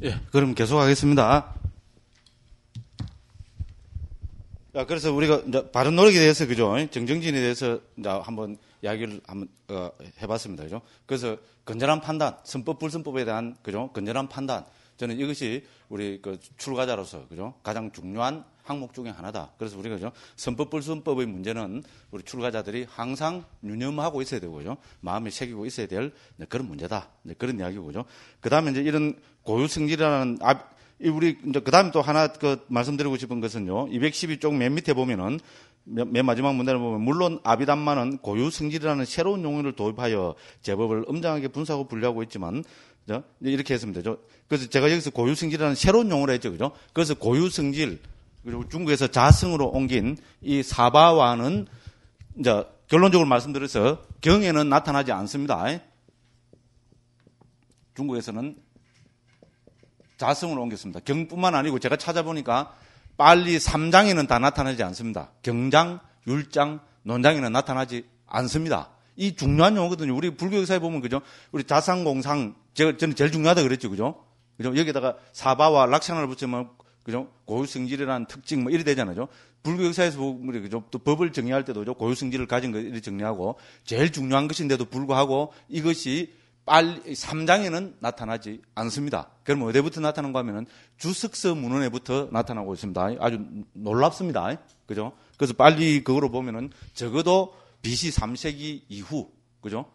예, 그럼 계속하겠습니다. 자, 그래서 우리가 이제 바른 노력에 대해서 그죠? 정정진에 대해서 이제 한번 이야기를 한번 어, 해봤습니다, 그죠? 그래서 건전한 판단, 선법 불선법에 대한 그죠? 건전한 판단. 저는 이것이 우리 그 출가자로서 그죠? 가장 중요한 항목 중에 하나다. 그래서 우리가 죠 선법불순법의 문제는 우리 출가자들이 항상 유념하고 있어야 되고 죠 마음에 새기고 있어야 될 그런 문제다. 그런 이야기고 죠그 다음에 이제 이런 고유성질이라는 아, 우리 이제 그다음에 또 하나 그 말씀드리고 싶은 것은요. 212쪽 맨 밑에 보면은 맨 마지막 문단을 보면 물론 아비담만은 고유 성질이라는 새로운 용어를 도입하여 제법을 엄정하게 분석하고 분류하고 있지만 이렇게 했으면 되죠. 그래서 제가 여기서 고유 성질이라는 새로운 용어를 했죠. 그죠? 그래서 고유 성질 그리고 중국에서 자승으로 옮긴 이 사바와는 이제 결론적으로 말씀드려서 경에는 나타나지 않습니다. 중국에서는 자승으로 옮겼습니다. 경뿐만 아니고 제가 찾아보니까 빨리 삼장에는다 나타나지 않습니다. 경장, 율장, 논장에는 나타나지 않습니다. 이 중요한 용어거든요. 우리 불교 역사에 보면 그죠? 우리 자상공상 제가 저는 제일 중요하다 그랬죠, 그죠? 그죠? 여기다가 사바와 락상을 붙이면 그죠? 고유성질이라는 특징 뭐 이래 되잖아요. 불교 역사에서 우리 그죠? 또 법을 정리할 때도 그 고유성질을 가진 것을 정리하고 제일 중요한 것인데도 불구하고 이것이 빨리 3장에는 나타나지 않습니다. 그러면 어디부터 나타난가 하면은 주석서 문헌에부터 나타나고 있습니다. 아주 놀랍습니다. 그죠? 그래서 빨리 그거로 보면은 적어도 BC 3세기 이후 그죠?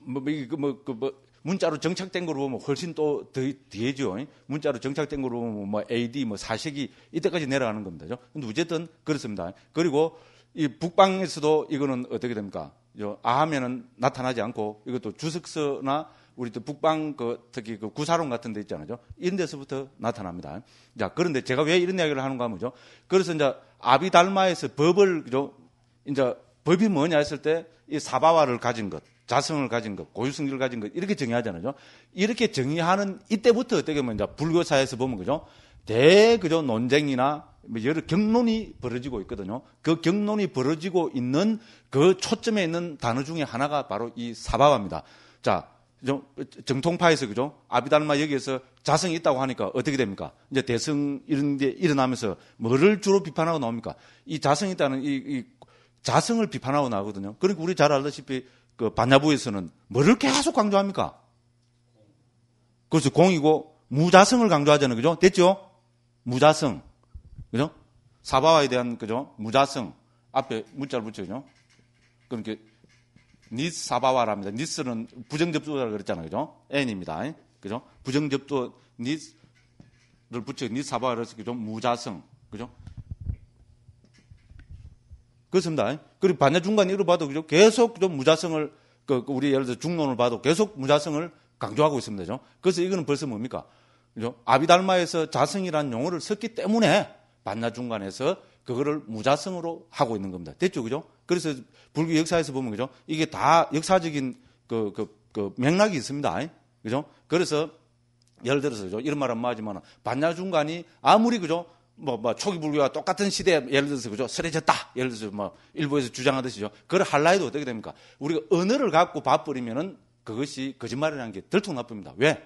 뭐, 뭐, 그, 뭐, 그, 뭐, 문자로 정착된 걸로 보면 훨씬 또 더, 뒤에죠. 문자로 정착된 걸로 보면 뭐 AD 뭐 4세기 이때까지 내려가는 겁니다. 그죠? 근데 어쨌든 그렇습니다. 그리고 이 북방에서도 이거는 어떻게 됩니까? 아하면은 나타나지 않고 이것도 주석서나 우리 또 북방 그 특히 그 구사론 같은 데 있잖아요. 이런 데서부터 나타납니다. 자, 그런데 제가 왜 이런 이야기를 하는가 하면 죠 그래서 이제 아비달마에서 법을 그죠? 이제 법이 뭐냐 했을 때 이 사바와를 가진 것. 자성을 가진 것, 고유성질을 가진 것 이렇게 정의하잖아요. 이렇게 정의하는 이때부터 어떻게 보면 이제 불교사에서 보면 그죠 대그죠 논쟁이나 뭐 여러 경론이 벌어지고 있거든요. 그 경론이 벌어지고 있는 그 초점에 있는 단어 중에 하나가 바로 이 사바바입니다. 자, 정통파에서 그죠? 아비달마 여기에서 자성이 있다고 하니까 어떻게 됩니까? 이제 대승 이런 게 일어나면서 뭐를 주로 비판하고 나옵니까? 이 자성이 있다는 이, 이 자성을 비판하고 나거든요. 오 그러니까 우리 잘 알다시피 그 반야부에서는 뭐를 계속 강조합니까? 그래서 공이고 무자성을 강조하잖아요그죠 됐죠? 무자성. 그죠? 사바와에 대한 그죠? 무자성. 앞에 문자를 붙여죠. 그 그러니까 니스 사바와랍니다. 니스는 부정접두라고 그랬잖아요. 그죠? N입니다. 그죠? 부정접두 니스를 붙여 니스 사바와를 해서 그죠? 무자성. 그죠? 그렇습니다. 그리고 반야 중간이로 봐도 그죠? 계속 좀 무자성을 그, 그 우리 예를 들어 중론을 봐도 계속 무자성을 강조하고 있습니다. 그죠? 그래서 이거는 벌써 뭡니까? 그죠? 아비달마에서 자성이라는 용어를 썼기 때문에 반야 중간에서 그거를 무자성으로 하고 있는 겁니다. 됐죠? 그죠? 그래서 불교 역사에서 보면 그죠? 이게 다 역사적인 그, 그, 그 맥락이 있습니다. 그죠? 그래서 예를 들어서 그죠? 이런 말은마디지만 뭐 반야 중간이 아무리 그죠? 뭐, 뭐, 초기불교와 똑같은 시대에 예를 들어서 그죠? 쓰레졌다 예를 들어서 뭐, 일부에서 주장하듯이죠. 그걸 할라 해도 어떻게 됩니까? 우리가 언어를 갖고 밥버리면은 그것이 거짓말이라는 게 들통나쁩니다. 왜?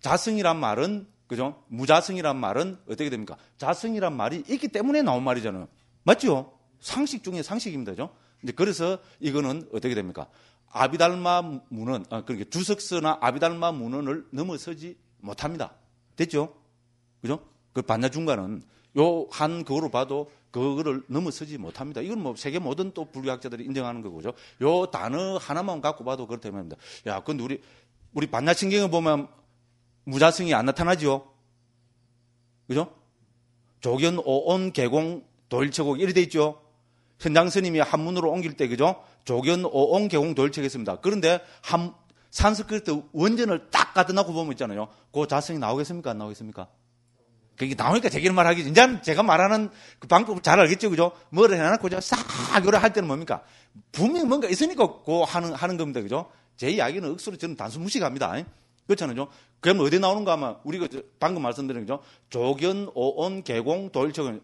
자성이란 말은, 그죠? 무자성이란 말은 어떻게 됩니까? 자성이란 말이 있기 때문에 나온 말이잖아요. 맞죠? 상식 중에 상식입니다. 죠 이제 그래서 이거는 어떻게 됩니까? 아비달마 문헌, 아, 그러니까 주석서나 아비달마 문헌을 넘어서지 못합니다. 됐죠? 그죠? 그 반야 중간은 요 한 그거로 봐도 그거를 넘어서지 못합니다. 이건 뭐 세계 모든 또 불교학자들이 인정하는 거고죠. 요 단어 하나만 갖고 봐도 그렇다면 야, 근데 우리 우리 반야신경에 보면 무자성이 안나타나지요 그죠? 조견 오온 개공 돌체곡 이래 돼 있죠. 현장 스님이 한문으로 옮길 때 그죠? 조견 오온 개공 돌체겠습니다. 그런데 한 산스크리트 원전을 딱 가다 놓고 보면 있잖아요. 그 자성이 나오겠습니까? 안 나오겠습니까? 그게 나오니까 제기는 말하기 이제 제가 말하는 그 방법을 잘 알겠죠, 그죠? 뭐를 해놔놓고 싹 요래 할 때는 뭡니까? 분명히 뭔가 있으니까 고 하는 하는 겁니다, 그죠? 제 이야기는 억수로 저는 단순 무식합니다. 그렇잖아요. 그럼 어디 나오는가 하면 우리가 방금 말씀드린 거죠. 조견, 오온, 개공, 돌척은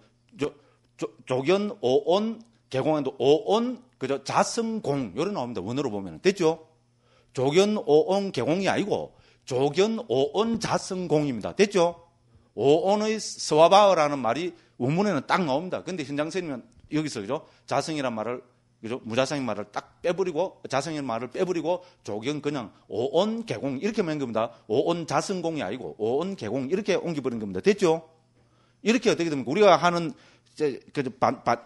조견, 오온, 개공에도 오온, 그죠? 자승공 요래 나옵니다. 원어로 보면 됐죠? 조견, 오온, 개공이 아니고 조견, 오온, 자승공입니다. 됐죠? 오온의 스와바어라는 말이 원문에는 딱 나옵니다. 근데 현장선생님은 여기서 그죠? 자성이란 말을 그죠? 무자성인 말을 딱 빼버리고 자성인 말을 빼버리고 조경 그냥 오온 개공 이렇게 만 겁니다. 오온 자성공이 아니고 오온 개공 이렇게 옮겨버린 겁니다. 됐죠? 이렇게 어떻게 됩니까? 우리가 하는 그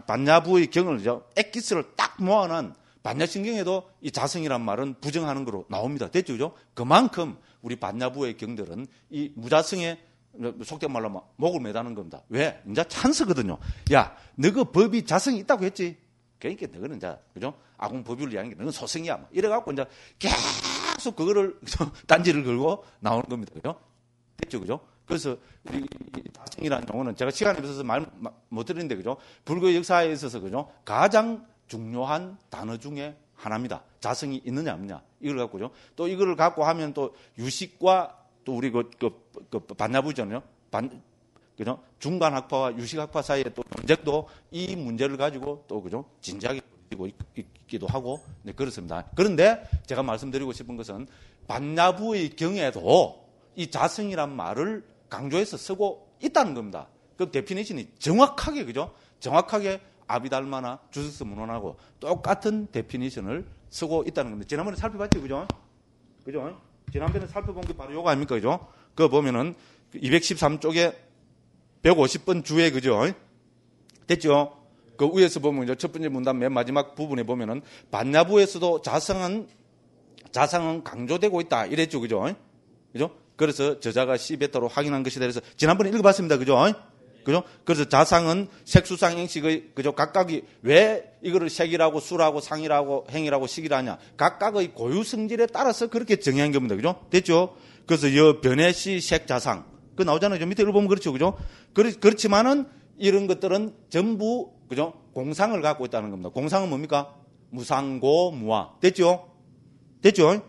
반야부의 경을 죠 액기스를 딱 모아놓은 반야신경에도 이 자성이란 말은 부정하는 거로 나옵니다. 됐죠? 그죠? 그만큼 우리 반야부의 경들은 이 무자성의 속된 말로 막 목을 매다는 겁니다. 왜? 이제 찬스거든요. 야, 너 그 법이 자성이 있다고 했지. 그러니까 너는 이제 그죠? 아군 법률을 이야기하는 게 너는 소승이야막 이래갖고 이제 계속 그거를 그죠? 단지를 걸고 나오는 겁니다. 그죠? 됐죠, 그죠? 그래서 우리 자생이라는경우는 제가 시간이 없어서 말 못 드리는데 그죠? 불교 역사에 있어서 그죠? 가장 중요한 단어 중에 하나입니다. 자성이 있느냐 없느냐 이걸 갖고죠. 또 이거를 갖고 하면 또 유식과 또 우리 그, 그, 그 반나부전요. 반, 그죠? 중간 학파와 유식 학파 사이에 또 경쟁도 이 문제를 가지고 또 그죠? 진지하게 벌이고 있기도 하고 네, 그렇습니다. 그런데 제가 말씀드리고 싶은 것은 반야부의 경에도 우이 자성이란 말을 강조해서 쓰고 있다는 겁니다. 그 데피니션이 정확하게 그죠? 정확하게 아비달마나 주스스 문헌하고 똑같은 데피니션을 쓰고 있다는 겁니다. 지난번에 살펴봤죠, 그죠? 그죠? 지난번에 살펴본 게 바로 요거 아닙니까? 그죠? 그거 보면은 213쪽에 150번 주에 그죠? 됐죠? 그 위에서 보면 이제 첫 번째 문단 맨 마지막 부분에 보면은 반야부에서도 자성은 자상은 강조되고 있다 이랬죠 그죠? 그죠? 그래서 저자가 시베타로 확인한 것이다 그서 지난번에 읽어봤습니다 그죠? 그죠? 그래서 자상은 색수상 행식의 그죠? 각각이 왜 이거를 색이라고 수라고 상이라고 행이라고 식이라냐? 각각의 고유 성질에 따라서 그렇게 정의한 겁니다. 그죠? 됐죠? 그래서 여 변해시 색자상 그 나오잖아요. 밑에 를보면 그렇죠. 그죠? 그렇지만은 이런 것들은 전부 그죠? 공상을 갖고 있다는 겁니다. 공상은 뭡니까? 무상고 무아. 됐죠? 됐죠?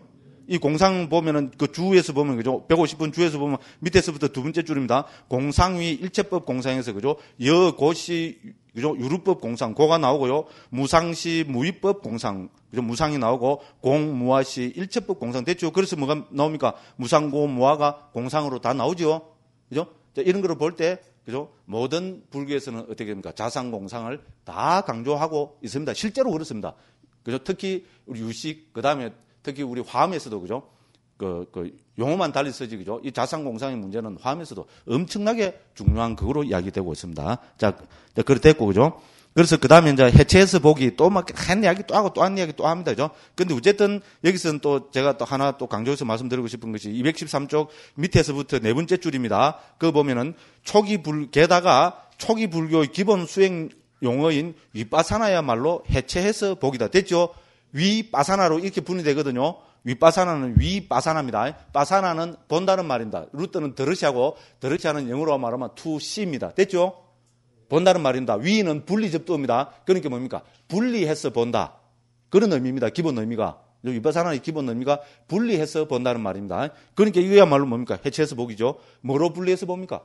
이 공상 보면은 그 주에서 보면 그죠? 150분 주에서 보면 밑에서부터 두 번째 줄입니다. 공상위 일체법 공상에서 그죠? 여고시 그죠? 유류법 공상 고가 나오고요. 무상시 무위법 공상 그죠? 무상이 나오고 공무화시 일체법 공상 됐죠? 그래서 뭐가 나옵니까? 무상고 무화가 공상으로 다 나오죠. 그죠? 자, 이런 걸 볼때 그죠? 모든 불교에서는 어떻게 됩니까? 자상 공상을 다 강조하고 있습니다. 실제로 그렇습니다. 그죠? 특히 우리 유식 그다음에 특히 우리 화음에서도 그죠? 그, 그 용어만 달리 쓰지 그죠? 이 자산공상의 문제는 화음에서도 엄청나게 중요한 그거로 이야기되고 있습니다. 자, 그렇게 됐고 그죠? 그래서 그 다음에 이제 해체해서 보기 또 막 한 이야기 또 하고 또 한 이야기 또 합니다. 그죠? 근데 어쨌든 여기서는 또 제가 또 하나 또 강조해서 말씀드리고 싶은 것이 213쪽 밑에서부터 네 번째 줄입니다. 그거 보면은 초기 불, 게다가 초기 불교의 기본 수행 용어인 윗바사나야말로 해체해서 보기다. 됐죠? 위바사나로 이렇게 분리되거든요. 위바사나는 위바사나입니다. 바사나는 본다는 말입니다. 루터는 더르시하고 더르시하는 영어로 말하면 투시입니다. 됐죠? 본다는 말입니다. 위는 분리 접두입니다. 그러니까 뭡니까? 분리해서 본다. 그런 의미입니다. 기본 의미가. 위바사나의 기본 의미가 분리해서 본다는 말입니다. 그러니까 이거야말로 뭡니까? 해체해서 보기죠. 뭐로 분리해서 봅니까?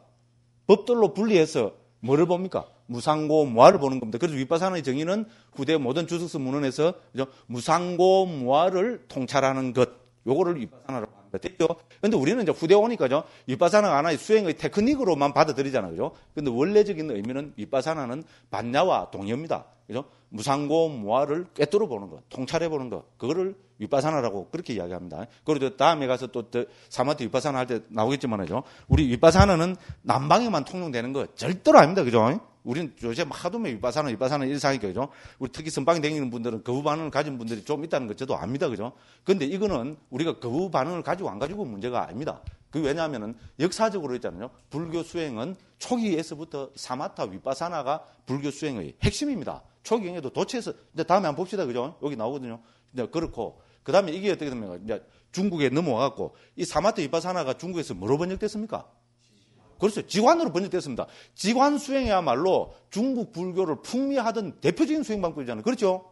법들로 분리해서 뭐를 봅니까? 무상고 무아를 보는 겁니다. 그래서 윗바사나의 정의는 후대 모든 주석서 문헌에서 무상고 무아를 통찰하는 것. 요거를 윗바사나라고 합니다. 됐죠? 근데 우리는 이제 후대 오니까죠. 윗바사나가 하나의 수행의 테크닉으로만 받아들이잖아요. 그죠? 근데 원래적인 의미는 윗바사나는 반야와 동의입니다. 그죠? 무상고 무아를 꿰뚫어 보는 것, 통찰해 보는 것. 그거를 윗바사나라고 그렇게 이야기합니다. 그리고 다음에 가서 또 사마트 윗바사나 할 때나오겠지만 그죠? 우리 윗바사나는 남방에만 통용되는 거 절대로 아닙니다. 그죠? 우리는 요새 하도 위바사나 뭐 위바사나 일상이니까 그죠? 우리 특히 선방이 다니는 분들은 거부 반응을 가진 분들이 좀 있다는 것 저도 압니다. 그죠? 근데 이거는 우리가 거부 반응을 가지고 안 가지고 문제가 아닙니다. 그 왜냐하면은 역사적으로 있잖아요. 불교 수행은 초기에서부터 사마타 위바사나가 불교 수행의 핵심입니다. 초기에도 도체에서 이제 다음에 한번 봅시다. 그죠? 여기 나오거든요. 이제 그렇고 그다음에 이게 어떻게 됩니까? 이제 중국에 넘어와 갖고 이 사마타 위바사나가 중국에서 뭐로 번역됐습니까? 그래서 그렇죠. 지관으로 번역됐습니다. 지관 수행이야말로 중국 불교를 풍미하던 대표적인 수행 방법이잖아요. 그렇죠?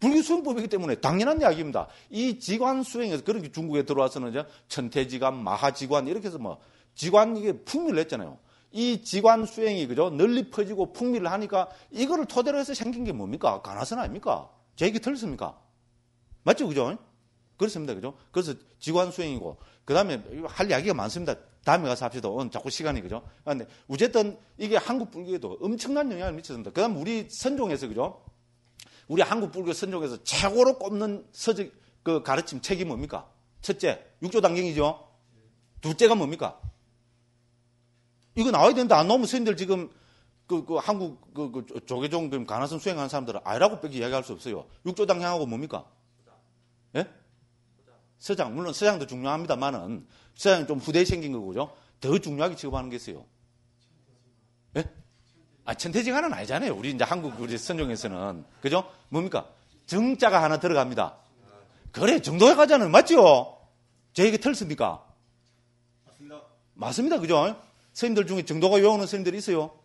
불교 수행법이기 때문에 당연한 이야기입니다. 이 지관 수행에서 그렇게 중국에 들어와서는 이제 천태지관, 마하지관 이렇게 해서 뭐 지관 이게 풍미를 냈잖아요. 이 지관 수행이 그죠? 널리 퍼지고 풍미를 하니까 이거를 토대로 해서 생긴 게 뭡니까? 가나선 아닙니까? 제 얘기 틀렸습니까 맞죠? 그죠? 그렇습니다. 그죠? 그래서 지관 수행이고 그다음에 할 이야기가 많습니다. 다음에 가서 합시다. 오늘 자꾸 시간이 그죠? 근데 어쨌든 이게 한국 불교에도 엄청난 영향을 미쳤습니다. 그다음 우리 선종에서 그죠? 우리 한국 불교 선종에서 최고로 꼽는 서적 그 가르침 책이 뭡니까? 첫째 육조 당경이죠. 둘째가 뭡니까? 이거 나와야 된다. 안 나오면 스님들 지금 그, 그 한국 그, 그 조계종 그 가나선 수행하는 사람들은 아니라고 빼기 이야기할 수 없어요. 육조 당경하고 뭡니까? 예? 서장, 물론 서장도 중요합니다만은 서장이 좀 후대에 생긴 거고죠. 더 중요하게 취급하는 게 있어요. 예? 아, 천태지간는 아니잖아요. 우리 이제 한국 우리 선종에서는. 그죠? 뭡니까? 정자가 하나 들어갑니다. 그래, 정도에 가자는 맞죠? 제 얘기 틀습니까? 맞습니다. 맞습니다. 그죠? 선생님들 중에 정도가 외우는 선생님들이 있어요.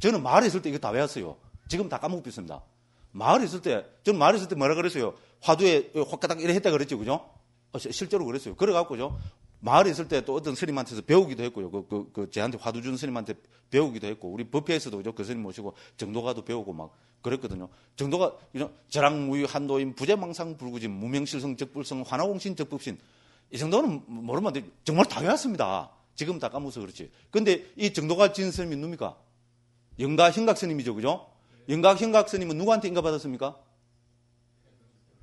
저는 마을에 있을 때 이거 다 외웠어요. 지금 다 까먹고 있습니다. 마을에 있을 때, 저는 마을에 있을 때 뭐라 그랬어요? 화두에 확가닥 이래 했다 그랬죠. 그죠? 어, 실제로 그랬어요. 그래갖고죠. 마을에 있을 때 또 어떤 스님한테서 배우기도 했고요. 그, 그, 그, 제한테 화두 준 스님한테 배우기도 했고, 우리 법회에서도 그죠? 그 스님 모시고 정도가도 배우고 막 그랬거든요. 정도가, 이런 저랑무유 한도인 부재망상 불구진 무명실성 적불성 환화공신 적법신 이 정도는 모르면 돼. 정말 다 외웠습니다. 지금 다 까먹어서 그렇지. 근데 이 정도가 진 스님이 누굽니까? 영가 형각 스님이죠. 그죠? 영가 형각 스님은 누구한테 인가받았습니까?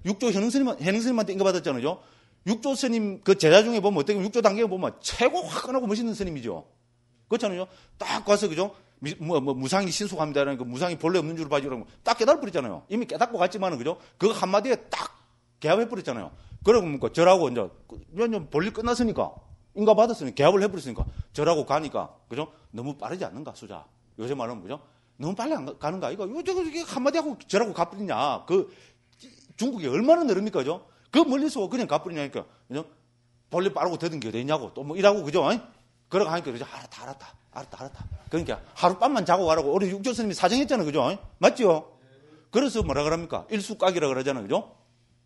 육조 현웅 스님, 현웅 스님한테 인가받았잖아요. 육조 스님 그 제자 중에 보면 어떻게 보면 육조 단계에 보면 최고 화끈하고 멋있는 스님이죠. 그렇잖아요. 딱 가서 그죠? 미, 뭐, 뭐, 무상이 신속합니다라는 그 무상이 본래 없는 줄 봐주라고 딱 깨달아 버렸잖아요. 이미 깨닫고 갔지만은 그죠? 그 한마디에 딱 개합해 버렸잖아요. 그러고 보니까 저라고 이제 몇년 볼일 끝났으니까 인가 받았으니까 개합을 해 버렸으니까 저라고 가니까 그죠? 너무 빠르지 않는가 수자. 요새 말하면 그죠? 너무 빨리 안 가, 가는가 이거 이거 이게 한마디 하고 저라고 가버리냐 그 중국이 얼마나 넓립니까 그죠? 그 멀리서 그냥 가버리냐니까. 그죠? 볼래 빠르고 더든 게 되냐고. 또 뭐 이라고, 그죠? 그러고 하니까, 그죠? 알았다, 알았다, 알았다, 알았다. 그러니까 하룻밤만 자고 가라고. 우리 육조 스님이 사정했잖아. 그죠? 맞죠? 그래서 뭐라 그럽니까? 일숙각이라 그러잖아요. 그죠?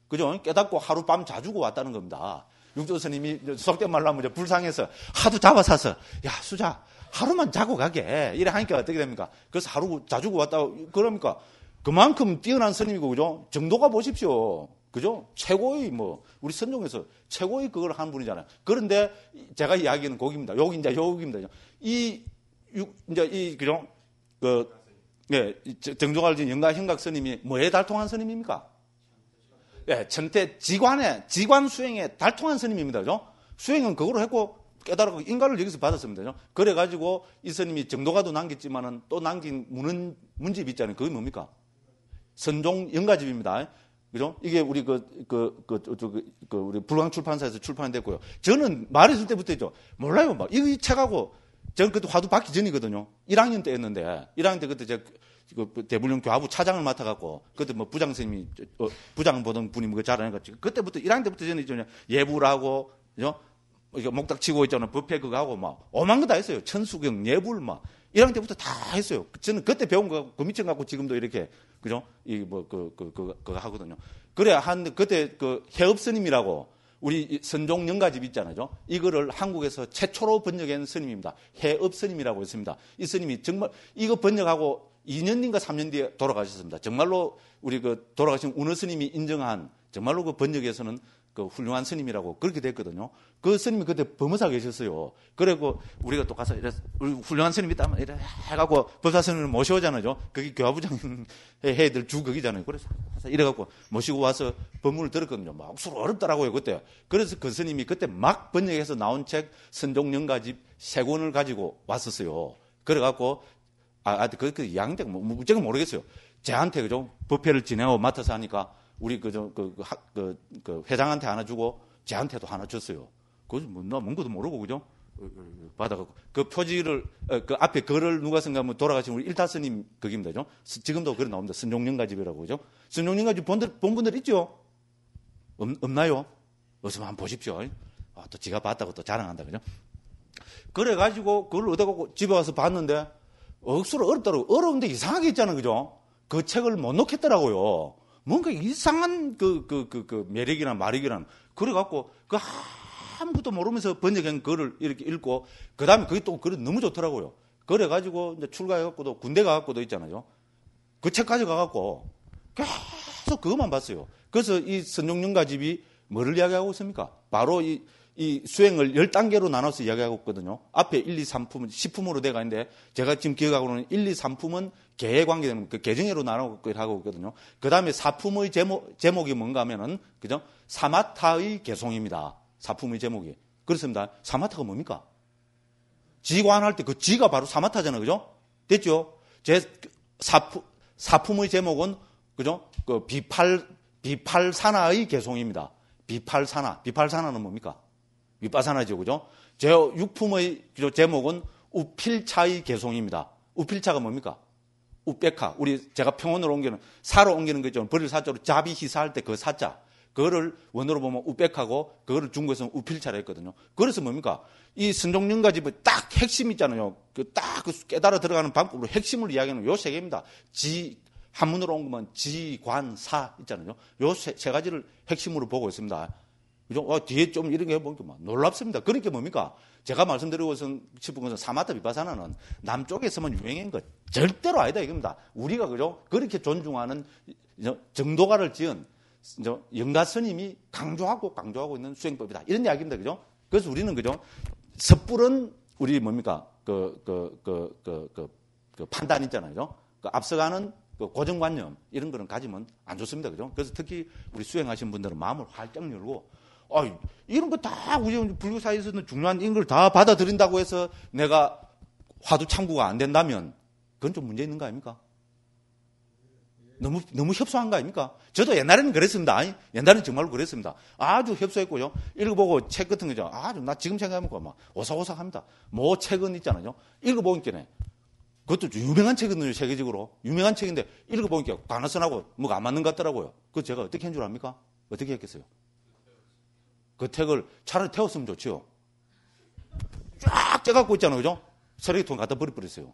그죠? 깨닫고 하룻밤 자주고 왔다는 겁니다. 육조 스님이 속된 말로 하면 불상해서 하도 잡아사서, 야, 수자, 하루만 자고 가게. 이래 하니까 어떻게 됩니까? 그래서 하루 자주고 왔다고, 그러니까 그만큼 뛰어난 스님이고, 그죠? 정도가 보십시오. 그죠? 최고의 뭐, 우리 선종에서 최고의 그걸 한 분이잖아요. 그런데 제가 이야기하는 곡입니다. 여기 이제 여기입니다. 이, 육, 이제 이, 그죠? 그, 예, 정종할진 영가 형각 스님이 뭐에 달통한 스님입니까? 예, 천태 지관에, 지관 수행에 달통한 스님입니다. 그죠? 수행은 그걸로 했고, 깨달았고, 인가를 여기서 받았습니다. 그죠? 그래가지고 이 스님이 정도가도 남겼지만은 또 남긴 문은, 문집 있잖아요. 그게 뭡니까? 선종 영가집입니다. 그죠? 이게 우리 그, 그, 그, 그, 그 우리 불광 출판사에서 출판됐고요. 저는 말했을 때부터죠. 몰라요. 막, 이이 책하고, 저는 그때 화두 받기 전이거든요. 1학년 때 했는데, 1학년 때 그때 제가 그 대불령 교화부 차장을 맡아갖고, 그때 뭐 부장선생님이, 어, 부장 보던 분이 뭐잘하같까 그때부터 1학년 때부터 저는 이제 예불하고, 그죠? 목닥 치고 있잖아. 법회 그거 하고 막, 오만 거 다 했어요. 천수경, 예불 막, 1학년 때부터 다 했어요. 저는 그때 배운 거, 그 밑에 갖고 지금도 이렇게, 그죠? 이, 뭐, 그, 그, 그, 그거 하거든요. 그래, 한, 그때 그해읍스님이라고 우리 선종 연가집 있잖아요. 이거를 한국에서 최초로 번역한 스님입니다. 해읍스님이라고했습니다이 스님이 정말 이거 번역하고 2년인가 3년 뒤에 돌아가셨습니다. 정말로 우리 그 돌아가신 운어 스님이 인정한 정말로 그 번역에서는 그 훌륭한 스님이라고 그렇게 됐거든요. 그 스님이 그때 법무사 계셨어요. 그리고 우리가 또 가서 이래 훌륭한 스님이 있다면 이래 해갖고 법사 스님을 모셔오잖아요. 그게 교화부장 해야 될 주극이잖아요. 그래서 이래갖고 모시고 와서 법문을 들었거든요. 막 억수로 어렵더라고요, 그때. 그래서 그 스님이 그때 막 번역해서 나온 책 선종영가집 세 권을 가지고 왔었어요. 그래갖고 아, 그, 그 양대가 뭐, 무조건 뭐, 뭐, 모르겠어요. 제한테 그죠? 법회를 지내고 맡아서 하니까 우리 그, 저, 그, 그, 그, 그 회장한테 하나 주고 쟤한테도 하나 줬어요. 그거 뭐, 나뭔 것도 모르고, 그죠? 어, 어, 어, 받아갖고. 그 표지를, 그 앞에 글을 누가 쓴가면 돌아가신 우리 일타스님 그입니다 죠 지금도 그래 나옵니다. 순종령가 집이라고, 그죠? 순종령가집 본들, 본 분들 있죠? 없, 나요 어서 한번 보십시오. 아, 또 지가 봤다고 또 자랑한다, 그죠? 그래가지고 그걸 얻어갖고 집에 와서 봤는데 억수로 어렵더라고. 어려운데 이상하게 있잖아, 그죠? 그 책을 못 놓겠더라고요. 뭔가 이상한 그, 그, 그, 그 매력이나 말이기나 그래갖고 그 아무것도 모르면서 번역한 글을 이렇게 읽고 그 다음에 그게 또 글이 너무 좋더라고요. 그래가지고 이제 출가해갖고도 군대 가갖고도 있잖아요. 그 책까지 가갖고 계속 그것만 봤어요. 그래서 이 선종령가 집이 뭐를 이야기하고 있습니까? 바로 이이 수행을 10단계로 나눠서 이야기하고 있거든요. 앞에 1, 2, 3품은 10품으로 돼가 있는데 제가 지금 기억하고는 1, 2, 3품은 계에 관계되는 그 계정회로 나눠서 하고 있거든요. 그 다음에 4품의 제목, 제목이 뭔가 하면은 그죠? 사마타의 개송입니다. 4품의 제목이. 그렇습니다. 사마타가 뭡니까? 지관할 때 그 지가 바로 사마타잖아요. 그죠? 됐죠? 제 사품, 품의 제목은 그죠? 그 비팔, 비팔사나의 개송입니다. 비팔사나. 비팔사나는 뭡니까? 윗바사나지 그죠? 제 육품의 제목은 우필차의 개송입니다. 우필차가 뭡니까? 우백카 우리 제가 평원으로 옮기는 사로 옮기는 거죠. 버릴 사자로 자비 희사할 때 그 사자. 그거를 원으로 보면 우백하고 그거를 중국에서 우필차라 했거든요. 그래서 뭡니까? 이 선종령가집의 딱 핵심 있잖아요. 그 딱 그 깨달아 들어가는 방법으로 핵심을 이야기하는 요 세 개입니다. 지 한문으로 온 거면 지관사 있잖아요. 요 세 가지를 핵심으로 보고 있습니다. 그죠? 어, 뒤에 좀 이런 게해 보니까 놀랍습니다. 그러게 뭡니까? 제가 말씀드리고 싶은 것은 사마타 비바사나는 남쪽에서만 유행인 것 절대로 아니다 이겁니다. 우리가 그죠? 그렇게 존중하는 정도가를 지은 영가 스님이 강조하고 강조하고 있는 수행법이다. 이런 이야기입니다. 그죠? 그래서 우리는 그죠? 섣부른 우리 뭡니까? 그, 그, 그, 그, 그, 그 판단 있잖아요. 그 앞서가는 그 고정관념 이런 거는 가지면 안 좋습니다. 그죠? 그래서 특히 우리 수행하신 분들은 마음을 활짝 열고 아, 이런 거 다 우리 불교사에서는 중요한 인걸 다 받아들인다고 해서 내가 화두 창구가 안 된다면 그건 좀 문제 있는 거 아닙니까? 너무, 너무 협소한 거 아닙니까? 저도 옛날에는 그랬습니다. 아니, 옛날에는 정말로 그랬습니다. 아주 협소했고요. 읽어보고 책 같은 거죠. 아주, 나 지금 생각해보면 막 오싹오싹 합니다. 뭐 책은 있잖아요. 읽어보니까 그것도 유명한 책이거든요, 세계적으로. 유명한 책인데 읽어보니까 관어선하고 뭐가 안 맞는 것 같더라고요. 그 제가 어떻게 한 줄 압니까? 어떻게 했겠어요? 그 택을 차라리 태웠으면 좋죠쫙 째갖고 있잖아요. 그죠? 쓰레기통 갖다 버려버렸어요.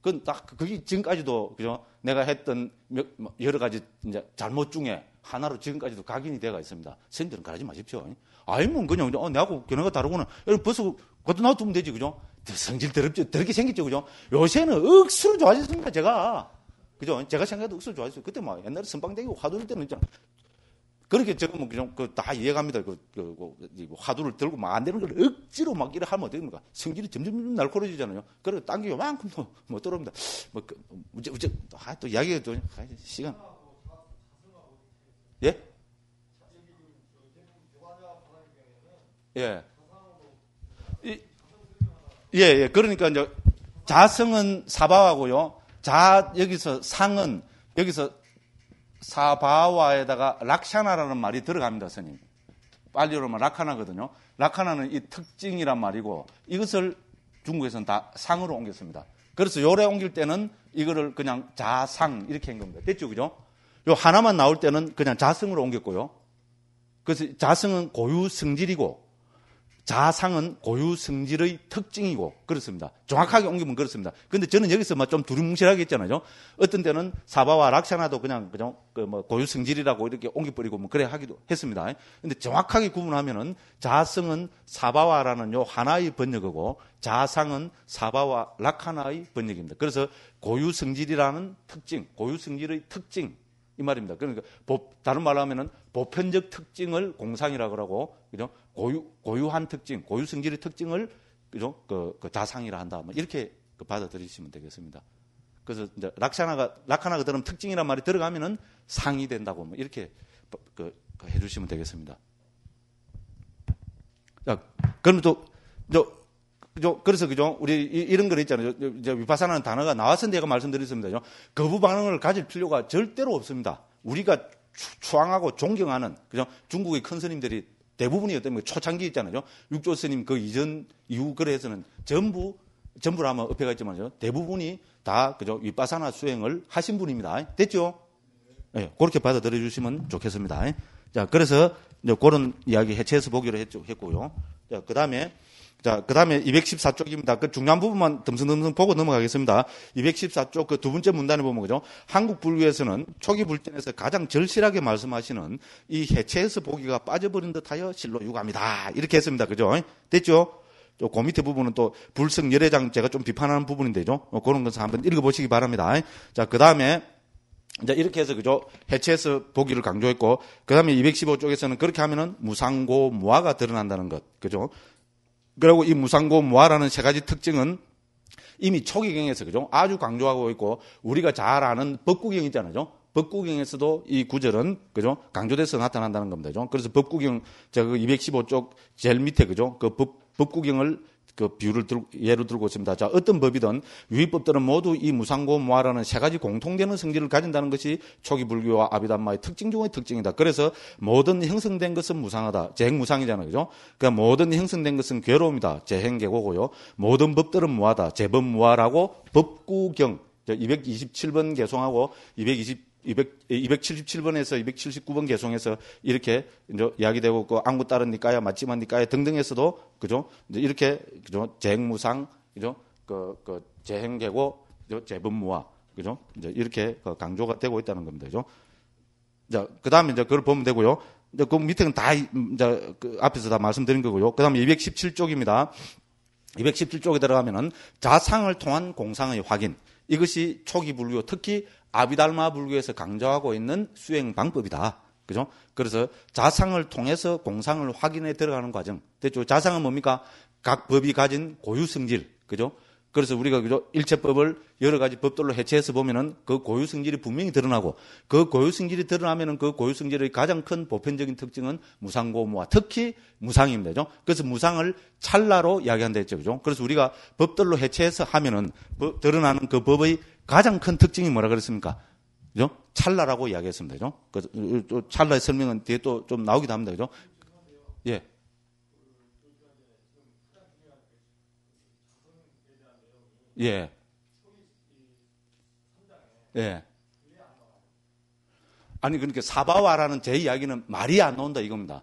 그건 딱, 그게 지금까지도, 그죠? 내가 했던 뭐 여러 가지 이제 잘못 중에 하나로 지금까지도 각인이 되어가 있습니다. 선생님들은 가지 마십시오. 아니, 면 그냥, 어, 내하고 견해가 다르구나. 벌써 그것도 놔두면 되지, 그죠? 성질 더럽죠? 더럽게 생겼죠, 그죠? 요새는 억수로 좋아졌습니다, 제가. 그죠? 제가 생각해도 억수로 좋아졌어요. 그때 막 뭐 옛날에 선방댕이고 화두일 때는 있잖아. 그렇게 저는 좀다 뭐 그 이해갑니다. 그, 그, 그, 뭐 화두를 들고 막 안 되는 걸 억지로 막 이래 하면 어떻게 됩니까? 성질이 점점 날카로워지잖아요. 그래서 당기요 만큼 또, 뭐, 떨어옵니다. 뭐, 그, 우째, 우째, 아, 또 이야기가 또, 아, 시간. 예? 예. 예, 예. 그러니까 이제 자성은 사바하고요. 자, 여기서 상은, 여기서 사바와에다가 락샤나라는 말이 들어갑니다, 선생님 빨리로 하면 락하나거든요락하나는이 특징이란 말이고 이것을 중국에서는 다 상으로 옮겼습니다. 그래서 요래 옮길 때는 이거를 그냥 자상 이렇게 한 겁니다. 됐죠, 그죠? 요 하나만 나올 때는 그냥 자승으로 옮겼고요. 그래서 자승은 고유 성질이고 자상은 고유 성질의 특징이고 그렇습니다. 정확하게 옮기면 그렇습니다. 근데 저는 여기서 막좀 뭐 두리뭉실하게 했잖아요. 어떤 때는 사바와 락샤나도 그냥 그냥 그 뭐 고유 성질이라고 이렇게 옮겨버리고 뭐 그래 하기도 했습니다. 근데 정확하게 구분하면은 자성은 사바와라는 요 하나의 번역이고 자상은 사바와 락하나의 번역입니다. 그래서 고유 성질이라는 특징, 고유 성질의 특징 이 말입니다. 그러니까 다른 말로 하면은 보편적 특징을 공상이라 그러고 그죠 고유 고유한 특징 고유 성질의 특징을 그죠 그, 그 자상이라 한다 뭐 이렇게 그 받아들이시면 되겠습니다. 그래서 이제 락샤나가 락하나가 들으 특징이란 말이 들어가면은 상이 된다고 뭐 이렇게 그, 그 해주시면 되겠습니다. 자 그럼 또저 그죠? 그래서 그죠? 우리 이런 거 있잖아요. 이제 위파사라는 단어가 나왔을 때가 말씀드렸습니다. 거부 반응을 가질 필요가 절대로 없습니다. 우리가 추앙하고 존경하는 그죠? 중국의 큰 스님들이 대부분이었다면 뭐 초창기 있잖아요. 육조 스님 그 이전 이후 거래에서는 전부 전부라면 를업혀가지만요 대부분이 다 그죠? 윗바사나 수행을 하신 분입니다. 됐죠? 예, 네, 그렇게 받아들여 주시면 좋겠습니다. 예. 자, 그래서 이제 그런 이야기 해체해서 보기로 했죠, 했고요. 자, 그다음에 자, 그 다음에 214쪽입니다. 그 중요한 부분만 듬성듬성 보고 넘어가겠습니다. 214쪽 그 두 번째 문단에 보면 그죠. 한국 불교에서는 초기 불전에서 가장 절실하게 말씀하시는 이 해체에서 보기가 빠져버린 듯 하여 실로 유감이다. 이렇게 했습니다. 그죠. 됐죠? 그 밑에 부분은 또 불성 열애장 제가 좀 비판하는 부분인데죠. 뭐 그런 것을 한번 읽어보시기 바랍니다. 자, 그 다음에 이제 이렇게 해서 그죠 해체해서 보기를 강조했고 그 다음에 215쪽에서는 그렇게 하면은 무상고 무화가 드러난다는 것 그죠 그리고 이 무상고 무아라는 세 가지 특징은 이미 초기경에서 그죠? 아주 강조하고 있고 우리가 잘 아는 법구경 있잖아요. 법구경에서도 이 구절은 그죠? 강조돼서 나타난다는 겁니다. 그죠? 그래서 법구경 제가 215쪽 그 제일 밑에 그죠? 그 법, 법구경을 그 비유를 들, 예를 들고 있습니다. 자, 어떤 법이든 위법들은 모두 이 무상고모아라는 세 가지 공통되는 성질을 가진다는 것이 초기 불교와 아비담마의 특징 중의 특징이다. 그래서 모든 형성된 것은 무상하다. 재행무상이잖아요. 그죠? 그러니까 모든 형성된 것은 괴로움이다. 재행계고고요. 모든 법들은 무하다. 재범무하라고 법구경 227번 개송하고 220 200, 277번에서 279번 개송에서 이렇게 이제 이야기되고 있고 안구 따르 니까야 맞지만 니까야 등등에서도 그죠? 이제 이렇게 그죠? 재행무상 그죠? 그, 그 재행계고 재범무화 그죠? 이제 이렇게 그 강조가 되고 있다는 겁니다. 그죠? 자, 그다음에 이제 그걸 보면 되고요. 이제 그 밑에는 다 이제 그 앞에서 다 말씀드린 거고요. 그다음에 217쪽입니다. 217쪽에 들어가면은 자상을 통한 공상의 확인. 이것이 초기 분류, 특히 아비달마 불교에서 강조하고 있는 수행 방법이다. 그죠? 그래서 자상을 통해서 공상을 확인해 들어가는 과정. 대충 자상은 뭡니까? 각 법이 가진 고유 성질. 그죠? 그래서 우리가 그죠? 일체법을 여러 가지 법들로 해체해서 보면은 그 고유 성질이 분명히 드러나고 그 고유 성질이 드러나면은 그 고유 성질의 가장 큰 보편적인 특징은 무상고무와 특히 무상입니다. 그죠? 그래서 무상을 찰나로 이야기한다 했죠. 그죠? 그래서 우리가 법들로 해체해서 하면은 뭐 드러나는 그 법의 가장 큰 특징이 뭐라 그랬습니까? 그죠? 찰나라고 이야기했습니다. 그죠? 그, 찰나의 설명은 뒤에 또 좀 나오기도 합니다. 그죠? 예. 예. 예. 아니, 그러니까 사바와라는 제 이야기는 말이 안 나온다 이겁니다.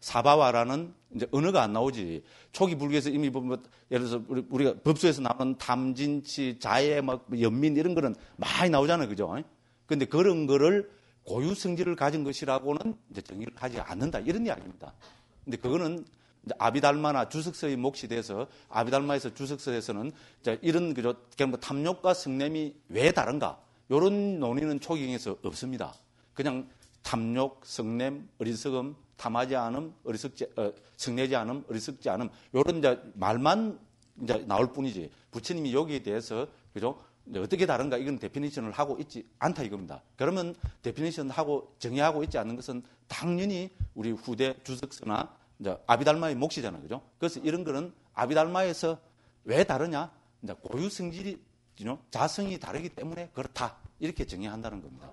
사바와라는 이제 언어가 안 나오지. 초기 불교에서 이미 보면 뭐, 뭐, 예를 들어서 우리, 가 법수에서 나오는 담진치, 자해, 막 연민 이런 거는 많이 나오잖아요. 그죠? 근데 그런 거를 고유 성질을 가진 것이라고는 이제 정의를 하지 않는다. 이런 이야기입니다. 근데 그거는 아비달마나 주석서의 몫이 돼서 아비달마에서 주석서에서는 이런 그죠? 그러 뭐 탐욕과 성냄이 왜 다른가? 이런 논의는 초기에서 없습니다. 그냥 탐욕, 성냄, 어리석음, 탐하지 않음, 어리석지, 어, 성내지 않음, 어리석지 않음, 요런 이제 말만 이제 나올 뿐이지. 부처님이 여기에 대해서, 그죠? 어떻게 다른가 이건 데피니션을 하고 있지 않다 이겁니다. 그러면 데피니션 하고 정의하고 있지 않는 것은 당연히 우리 후대 주석서나 이제 아비달마의 몫이잖아요. 그죠? 그래서 이런 거는 아비달마에서 왜 다르냐? 이제 고유 성질이, 자성이 다르기 때문에 그렇다. 이렇게 정의한다는 겁니다.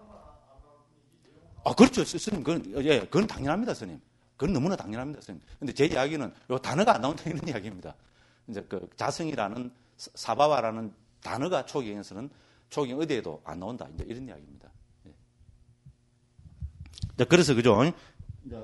아, 그렇죠. 스님, 그건, 예, 그건 당연합니다, 스님. 그건 너무나 당연합니다, 스님. 근데 제 이야기는 요 단어가 안 나온다 는 이야기입니다. 이제 그 자성이라는 사바바라는 단어가 초기에서는 초기 어디에도 안 나온다. 이제 이런 이야기입니다. 예. 그래서 그죠? 이제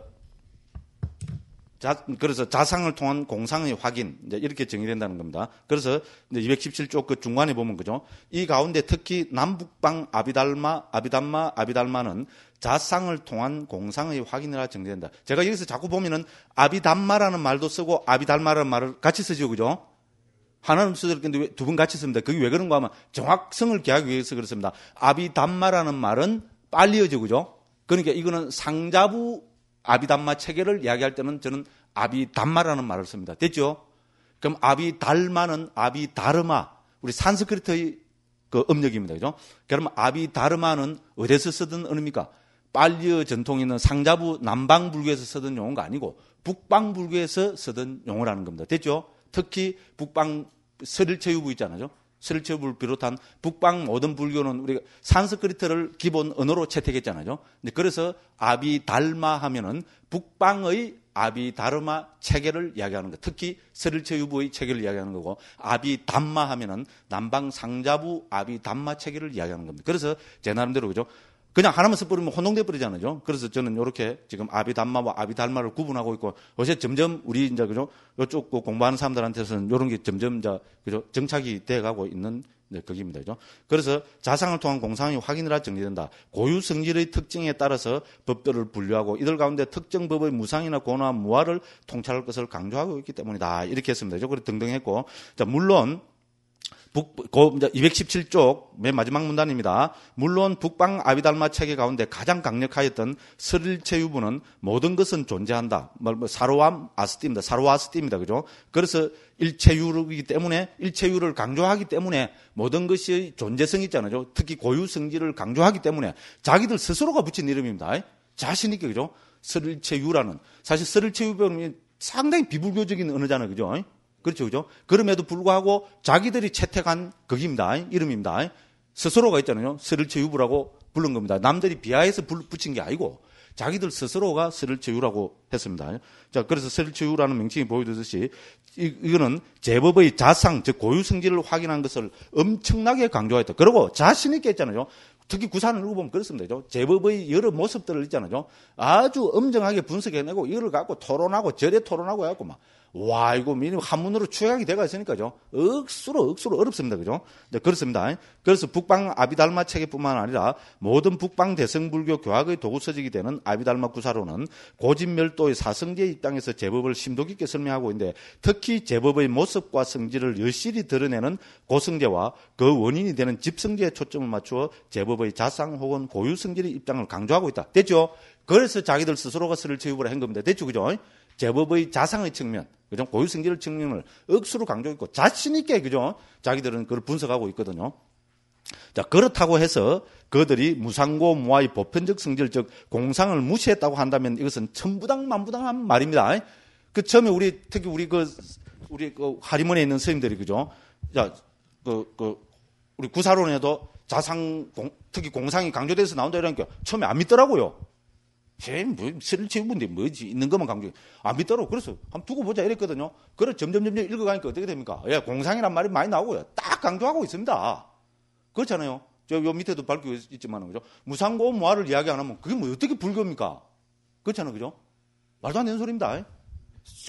자, 그래서 자상을 통한 공상의 확인 이렇게 정의된다는 겁니다. 그래서 이제 217조 그 중간에 보면 그죠. 이 가운데 특히 남북방 아비달마 아비달마 아비달마는 자상을 통한 공상의 확인이라 정의된다. 제가 여기서 자꾸 보면은 아비달마라는 말도 쓰고 아비달마라는 말을 같이 쓰죠, 그죠? 하나는 쓰는데 두번 같이 씁니다. 그게 왜 그런가 하면 정확성을 기하기 위해서 그렇습니다. 아비담마라는 말은 빨리어지고 그죠? 그러니까 이거는 상자부 아비담마 체계를 이야기할 때는 저는 아비담마라는 말을 씁니다. 됐죠? 그럼 아비달마는 아비다르마, 우리 산스크리트의 그 음력입니다. 그죠? 그러면 아비다르마는 어디서 쓰던 언어입니까? 빨리어 전통 있는 상자부 남방불교에서 쓰던 용어가 아니고 북방불교에서 쓰던 용어라는 겁니다. 됐죠? 특히 북방 서릴체유부 있잖아요. 스리체불 비롯한 북방 모든 불교는 우리가 산스크리트를 기본 언어로 채택했잖아요. 그래서 아비달마 하면은 북방의 아비다르마 체계를 이야기하는 거. 특히 스릴체 유부의 체계를 이야기하는 거고 아비담마 하면은 남방 상자부 아비담마 체계를 이야기하는 겁니다. 그래서 제 나름대로 그죠. 그냥 하나만 섞어버리면 혼동돼 버리잖아요. 그래서 저는 이렇게 지금 아비담마와 아비달마를 구분하고 있고 요새 점점 우리 이제 그죠 요쪽 그 공부하는 사람들한테서는 요런게 점점 이제 그죠 정착이 돼가고 있는 네, 거기입니다. 그죠? 그래서 자상을 통한 공상이 확인이라 정리된다. 고유 성질의 특징에 따라서 법들을 분류하고 이들 가운데 특정 법의 무상이나 고나 무화를 통찰할 것을 강조하고 있기 때문이다. 이렇게 했습니다. 그죠? 그리고 등등 했고. 자, 물론 북, 217쪽 맨 마지막 문단입니다. 물론 북방 아비달마 체계 가운데 가장 강력하였던 스릴체 유부는 모든 것은 존재한다. 뭐, 뭐 사로암 아스띠입니다. 사로와 아스띠입니다. 그죠? 그래서 일체유이기 때문에 일체유를 강조하기 때문에 모든 것이 존재성 이 있잖아요. 특히 고유 성질을 강조하기 때문에 자기들 스스로가 붙인 이름입니다. 자신 있게 그죠? 스릴체유라는 사실 스릴체유 배우 상당히 비불교적인 언어잖아요. 그죠? 그렇죠, 그죠? 그럼에도 불구하고 자기들이 채택한 극입니다. 이름입니다. 스스로가 있잖아요. 스를체 유부라고 부른 겁니다. 남들이 비하해서 붙인 게 아니고 자기들 스스로가 스를체유라고 했습니다. 자, 그래서 스를체유라는 명칭이 보여주듯이 이, 이거는 제법의 자상, 즉 고유 성질을 확인한 것을 엄청나게 강조했다. 그리고 자신 있게 했잖아요. 특히 구사을 읽어보면 그렇습니다. 죠 제법의 여러 모습들을 있잖아요. 아주 엄정하게 분석해내고 이걸 갖고 토론하고 절에 토론하고 해갖고 막 와, 이거 미니 한문으로 추격이 돼가 있으니까죠. 억수로, 억수로 어렵습니다. 그죠? 네, 그렇습니다. 그래서 북방 아비달마 체계뿐만 아니라 모든 북방 대승불교 교학의 도구서적이 되는 아비달마 구사로는 고진멸도의 사성제 입장에서 제법을 심도 깊게 설명하고 있는데 특히 제법의 모습과 성질을 열실히 드러내는 고성제와 그 원인이 되는 집성제에 초점을 맞추어 제법의 자상 혹은 고유 성질의 입장을 강조하고 있다. 됐죠? 그래서 자기들 스스로가 스를 제입을 한 겁니다. 됐죠? 그죠? 제법의 자상의 측면, 그죠? 고유성질의 측면을 억수로 강조했고 자신있게, 그죠? 자기들은 그걸 분석하고 있거든요. 자, 그렇다고 해서 그들이 무상고 무아의 보편적 성질, 즉, 공상을 무시했다고 한다면 이것은 천부당만부당한 말입니다. 그 처음에 우리, 특히 우리 그, 우리 그 하리문에 있는 스님들이, 그죠? 자, 그, 그, 우리 구사론에도 자상, 공, 특히 공상이 강조돼서 나온다 이러니까 처음에 안 믿더라고요. 쟤, 뭐, 쓰는 친구인데 뭐지? 있는 것만 강조. 안 믿더라고. 그래서 한번 두고 보자 이랬거든요. 그래 점점, 점점 읽어가니까 어떻게 됩니까? 예, 공상이란 말이 많이 나오고요. 딱 강조하고 있습니다. 그렇잖아요. 저, 요 밑에도 밝히고 있지만, 그죠? 무상고 무화를 이야기 안 하면 그게 뭐 어떻게 불교입니까? 그렇잖아요. 그죠? 말도 안 되는 소리입니다.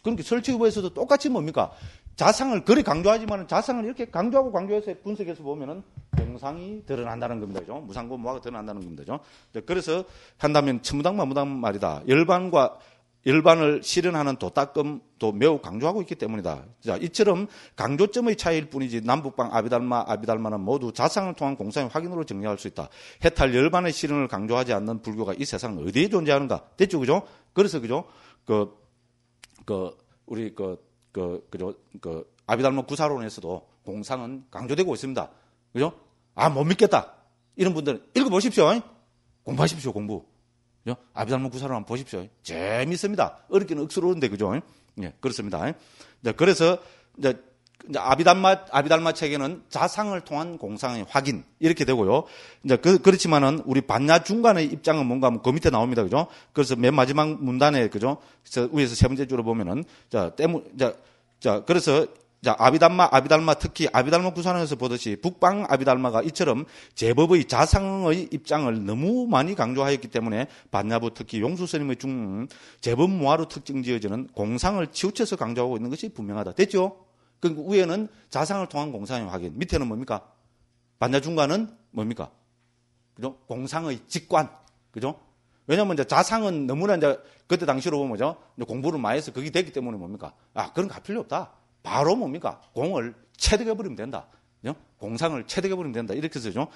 그러니까 설치부에서도 똑같이 뭡니까? 자상을 그리 강조하지만 자상을 이렇게 강조하고 강조해서 분석해서 보면은 공상이 드러난다는 겁니다. 그죠? 무상고 무화가 드러난다는 겁니다. 그죠? 그래서 한다면 천무당만 무당 말이다. 열반과 열반을 실현하는 도따금도 매우 강조하고 있기 때문이다. 자, 이처럼 강조점의 차이일 뿐이지 남북방 아비달마, 아비달마는 모두 자상을 통한 공상의 확인으로 정리할 수 있다. 해탈 열반의 실현을 강조하지 않는 불교가 이 세상 어디에 존재하는가? 됐죠, 그죠? 그래서 그죠? 그, 그, 우리 그, 그, 그죠? 그, 아비달마 구사론에서도 공상은 강조되고 있습니다. 그죠? 아, 못 믿겠다. 이런 분들은 읽어보십시오. 공부하십시오, 공부. 그죠? 아비달문 구사를 한번 보십시오. 재미있습니다 어렵기는 억수로운데, 그죠? 예, 그렇습니다. 네, 그래서, 이제, 아비달마, 아비달마 책에는 자상을 통한 공상의 확인. 이렇게 되고요. 이제, 그, 그렇지만은, 우리 반야 중간의 입장은 뭔가 하면 그 밑에 나옵니다. 그죠? 그래서 맨 마지막 문단에, 그죠? 위에서 세 번째 줄을 보면은, 자, 때문, 자, 자, 그래서 자, 아비달마, 아비달마 특히 아비달마 구산에서 보듯이 북방 아비달마가 이처럼 제법의 자상의 입장을 너무 많이 강조하였기 때문에 반야부 특히 용수선임의중 제법 모아로 특징 지어지는 공상을 치우쳐서 강조하고 있는 것이 분명하다. 됐죠? 그 위에는 자상을 통한 공상의 확인, 밑에는 뭡니까? 반야 중간은 뭡니까? 그죠? 공상의 직관. 그죠? 왜냐면 이제 자상은 너무나 이제 그때 당시로 보면 공부를 많이 해서 그게 되기 때문에 뭡니까? 아, 그런 거 필요 없다. 바로 뭡니까? 공을 체득해버리면 된다. 공상을 체득해버리면 된다. 이렇게 해서 죠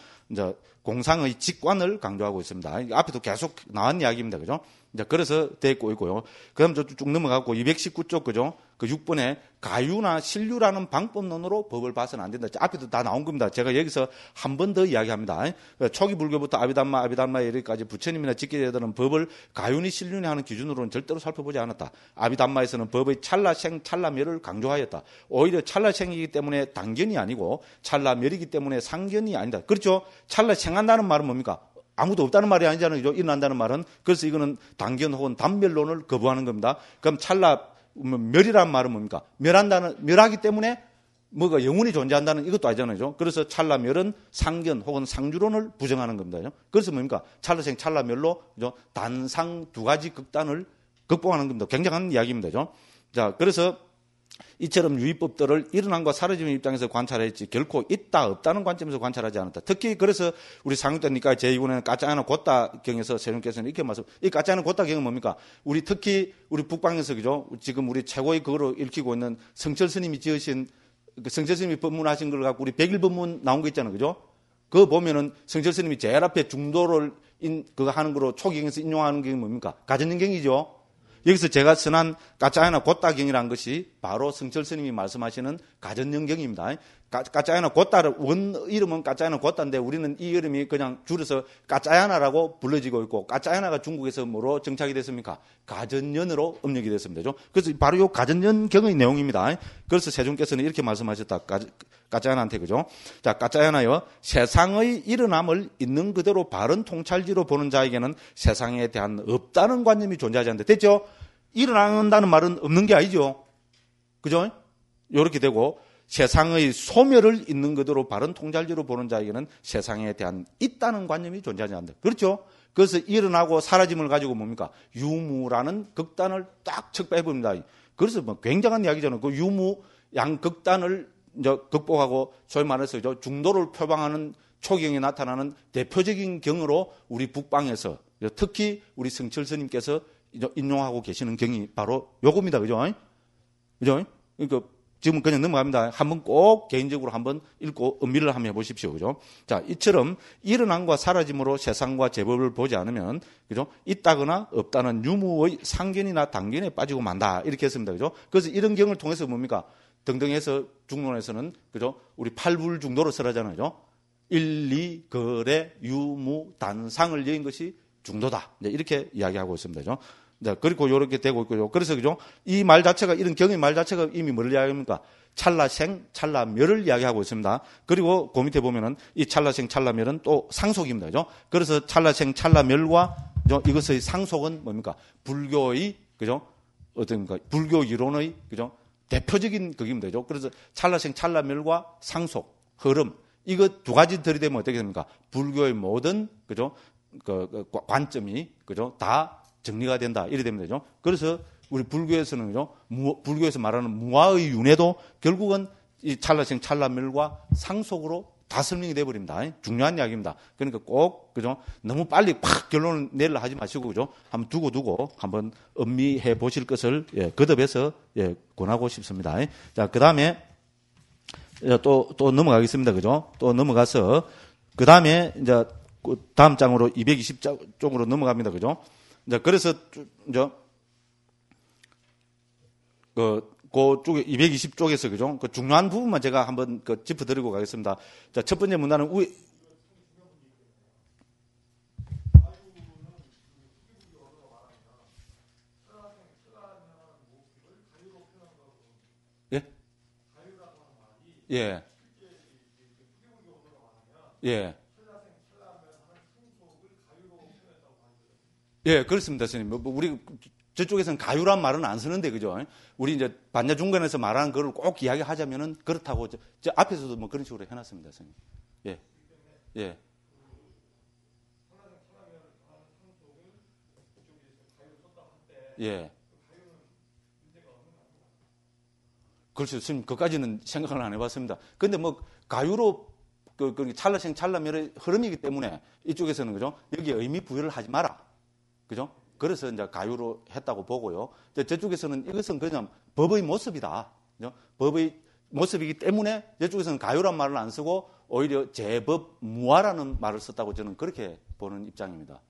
공상의 직관을 강조하고 있습니다. 앞에도 계속 나온 이야기입니다. 그죠? 이제 그래서 되고 있고요. 그럼 저쭉 넘어가고 219쪽 그죠? 그 6번에 가유나 신류라는 방법론으로 법을 봐서는 안 된다. 앞에도 다 나온 겁니다. 제가 여기서 한 번 더 이야기합니다. 어, 초기 불교부터 아비담마, 아비담마 이르기까지 부처님이나 직계자들은 법을 가유니 신류니 하는 기준으로는 절대로 살펴보지 않았다. 아비담마에서는 법의 찰나생찰나멸을 강조하였다. 오히려 찰나생이기 때문에 당견이 아니고 찰나멸이기 때문에 상견이 아니다. 그렇죠? 찰나생한다는 말은 뭡니까? 아무도 없다는 말이 아니잖아요. 일어난다는 말은. 그래서 이거는 단견 혹은 단멸론을 거부하는 겁니다. 그럼 찰나, 뭐 멸이란 말은 뭡니까? 멸한다는, 멸하기 때문에 뭐가 영원히 존재한다는 이것도 아니잖아요. 그래서 찰나멸은 상견 혹은 상주론을 부정하는 겁니다. 그래서 뭡니까? 찰나생 찰나멸로 단상 두 가지 극단을 극복하는 겁니다. 굉장한 이야기입니다. 자, 그래서 이처럼 유의법들을 일어난과 사라지는 입장에서 관찰했지 결코 있다 없다는 관점에서 관찰하지 않았다. 특히 그래서 우리 상육대니까 제2권에는 까짜하는 곧다 경에서 세종께서는 이렇게 말씀. 이 까짜하는 곧다 경은 뭡니까? 우리 특히 우리 북방에서 그죠? 지금 우리 최고의 그거로 읽히고 있는 성철 스님이 지으신 그 성철 스님이 법문하신 걸 갖고 우리 백일 법문 나온 거 있잖아요. 그죠? 그거 보면은 성철 스님이 제일 앞에 중도를 인, 그거 하는 거로 초경에서 인용하는 게 뭡니까? 가전인경이죠. 여기서 제가 선한 까짜이나 곧다경이라는 것이 바로 성철 스님이 말씀하시는 가전연경입니다. 까짜야나 곧다를 원 이름은 까짜야나 곧다인데 우리는 이 이름이 그냥 줄여서 까짜야나라고 불러지고 있고 까짜야나가 중국에서 뭐로 정착이 됐습니까? 가전연으로 음력이 됐습니다. 그죠? 그래서 바로 요 가전연경의 내용입니다. 그래서 세종께서는 이렇게 말씀하셨다. 까짜야나한테 그죠? 자, 까짜야나여 세상의 일어남을 있는 그대로 바른 통찰지로 보는 자에게는 세상에 대한 없다는 관념이 존재하지 않는데 됐죠? 일어난다는 말은 없는 게 아니죠. 그죠? 요렇게 되고 세상의 소멸을 있는 그대로 바른 통찰지로 보는 자에게는 세상에 대한 있다는 관념이 존재하지 않는다. 그렇죠? 그래서 일어나고 사라짐을 가지고 뭡니까? 유무라는 극단을 딱측 빼봅니다. 그래서 뭐 굉장한 이야기잖아요. 그 유무 양극단을 이제 극복하고 소위 말해서 중도를 표방하는 초경이 나타나는 대표적인 경으로 우리 북방에서 특히 우리 승철 스님께서 인용하고 계시는 경이 바로 요겁니다. 그죠? 그죠? 그러니까 지금 은 그냥 넘어갑니다. 한번 꼭 개인적으로 한번 읽고 의미를 한번 해보십시오. 그죠? 자, 이처럼 일어남과 사라짐으로 세상과 제법을 보지 않으면, 그죠? 있다거나 없다는 유무의 상견이나 당견에 빠지고 만다. 이렇게 했습니다. 그죠? 그래서 이런 경을 통해서 뭡니까? 등등해서 중론에서는, 그죠? 우리 팔불 중도로 설하잖아요. 그죠? 일, 이, 거래, 유무, 단상을 여긴 것이 중도다. 이렇게 이야기하고 있습니다. 그죠? 자, 그리고 요렇게 되고 있고요. 그래서 그죠? 이 말 자체가 이런 경의 말 자체가 이미 뭘 이야기합니까? 찰나생, 찰나멸을 이야기하고 있습니다. 그리고 그 밑에 보면은 이 찰나생, 찰나멸은 또 상속입니다. 그죠? 그래서 찰나생, 찰나멸과 그죠? 이것의 상속은 뭡니까? 불교의 그죠? 어떤가 그 불교 이론의 그죠? 대표적인 그입니다. 그죠? 그래서 찰나생, 찰나멸과 상속, 흐름 이것 두 가지 들이대면 어떻게 됩니까? 불교의 모든 그죠? 그, 그 관점이 그죠? 다 정리가 된다. 이래 되면 되죠 그래서 우리 불교에서는 그죠? 불교에서 말하는 무아의 윤회도 결국은 이 찰나생 찰나멸과 상속으로 다 설명이 돼버립니다. 중요한 이야기입니다. 그러니까 꼭 그죠? 너무 빨리 팍 결론을 내려 하지 마시고 그죠? 한번 두고 두고 한번 음미해 보실 것을 예, 거듭해서 예, 권하고 싶습니다. 자, 그다음에 또또 예, 넘어가겠습니다. 그죠? 또 넘어가서 그다음에 이제 그 다음 장으로 2 2 0쪽으로 넘어갑니다. 그죠? 이 그래서 이제 그, 그 쪽에 220쪽에서 그죠? 그 중요한 부분만 제가 한번 그 짚어드리고 가겠습니다. 자, 첫 번째 문단은 우 예? 예. 예. 예, 그렇습니다, 선생님 뭐, 뭐 우리 저쪽에서는 가유란 말은 안 쓰는데 그죠? 우리 이제 반야 중간에서 말하는 거를 꼭 이야기하자면은 그렇다고 저, 저 앞에서도 뭐 그런 식으로 해놨습니다, 선생님. 예, 예. 예. 글쎄요, 스님, 그까지는 생각을 안 해봤습니다. 근데 뭐, 가유로, 그, 그, 그 찰나생 찰나멸의 흐름이기 때문에 이쪽에서는 그죠? 여기에 의미 부여를 하지 마라. 그죠? 그래서 이제 가유로 했다고 보고요. 저쪽에서는 이것은 그냥 법의 모습이다. 그죠? 법의 모습이기 때문에 저쪽에서는 가유란 말을 안 쓰고 오히려 제법 무화라는 말을 썼다고 저는 그렇게 보는 입장입니다.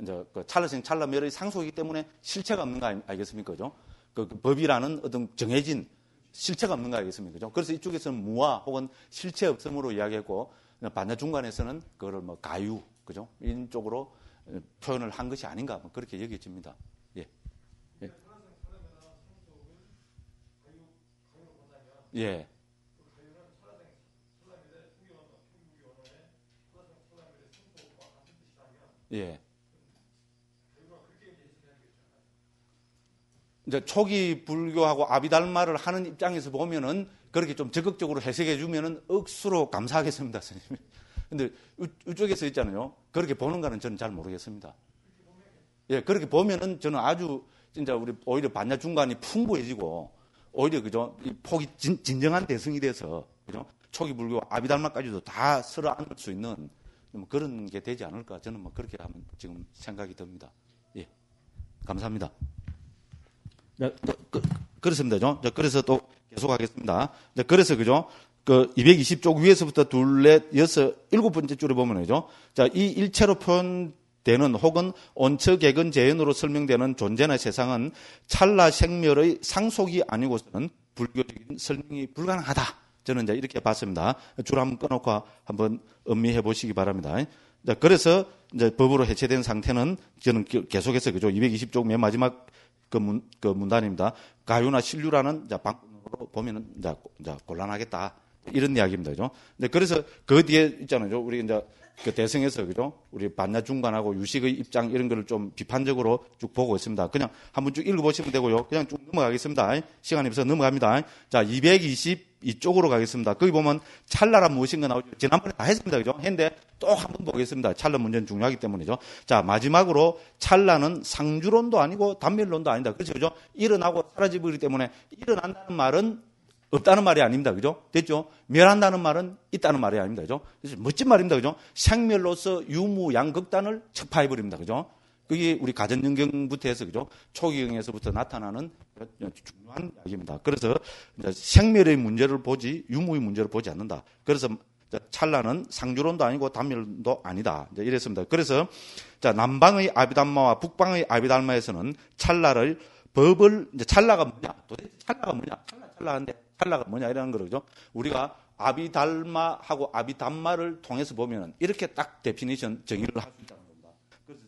이제 그 찰나생 찰나멸의 상속이기 때문에 실체가 없는 거 알, 겠습니까 그죠? 그, 그, 법이라는 어떤 정해진 실체가 없는 거 아니겠습니까? 그죠? 그래서 이쪽에서는 무화 혹은 실체 없음으로 이야기했고 반대 중간에서는 그거를 뭐 가유, 그죠? 이 쪽으로 표현을 한 것이 아닌가 뭐 그렇게 여겨집니다. 예. 예. 예. 예. 이제 초기 불교하고 아비달마를 하는 입장에서 보면은 그렇게 좀 적극적으로 해석해 주면은 억수로 감사하겠습니다, 선생님. 근데 이쪽에서 있잖아요. 그렇게 보는거는 저는 잘 모르겠습니다. 예, 그렇게 보면은 저는 아주 진짜 우리 오히려 반야 중간이 풍부해지고 오히려 그죠 이 폭이 진, 정한 대승이 돼서 그죠 초기 불교 아비달마까지도 다 쓸어 안을 수 있는 뭐 그런 게 되지 않을까 저는 뭐 그렇게 하면 지금 생각이 듭니다. 예, 감사합니다. 네, 그, 그, 그렇습니다, 죠 그래서 또 계속하겠습니다. 그래서 그죠 그 220쪽 위에서부터 둘, 넷, 여섯, 일곱 번째 줄을 보면 이죠. 자, 이 일체로 표현되는 혹은 온처 개근 재현으로 설명되는 존재나 세상은 찰나 생멸의 상속이 아니고서는 불교적인 설명이 불가능하다. 저는 이제 이렇게 봤습니다. 줄 한번 꺼놓고 한번 음미해 보시기 바랍니다. 자, 그래서 이제 법으로 해체된 상태는 저는 계속해서 그죠. 220쪽 맨 마지막 그, 문, 그 문단입니다. 가유나 신류라는 자, 방으로 보면은 이제 곤란하겠다. 이런 이야기입니다. 그죠? 근데 그래서 그 뒤에 있잖아요. 우리 이제 그 대승에서 그죠? 우리 반야 중반하고 유식의 입장 이런 거를 좀 비판적으로 쭉 보고 있습니다. 그냥 한 번 쭉 읽어보시면 되고요. 그냥 쭉 넘어가겠습니다. 시간이 없어서 넘어갑니다. 자, 222쪽으로 가겠습니다. 거기 보면 찰나란 무엇인가 나오죠. 지난번에 다 했습니다. 그죠? 했는데 또 한 번 보겠습니다. 찰나 문제는 중요하기 때문이죠. 자, 마지막으로 찰나는 상주론도 아니고 단멸론도 아니다. 그렇죠? 그죠? 일어나고 사라지기 때문에 일어난다는 말은 없다는 말이 아닙니다. 그죠? 됐죠? 멸한다는 말은 있다는 말이 아닙니다. 그죠? 멋진 말입니다. 그죠? 생멸로서 유무 양극단을 척파해버립니다. 그죠? 그게 우리 가전연경부터 해서 그죠? 초기경에서부터 나타나는 중요한 이야기입니다. 그래서 생멸의 문제를 보지 유무의 문제를 보지 않는다. 그래서 찰나는 상주론도 아니고 단멸도 아니다. 이랬습니다. 그래서 자 남방의 아비달마와 북방의 아비달마에서는 찰나를 법을 이제 찰나가 뭐냐? 도대체 찰나가 뭐냐? 찰나 찰나인데 헬라가 뭐냐 이런 거죠. 우리가 아비달마하고 아비담마를 통해서 보면 이렇게 딱 데피니션 정의를 할 수 있다는 겁니다.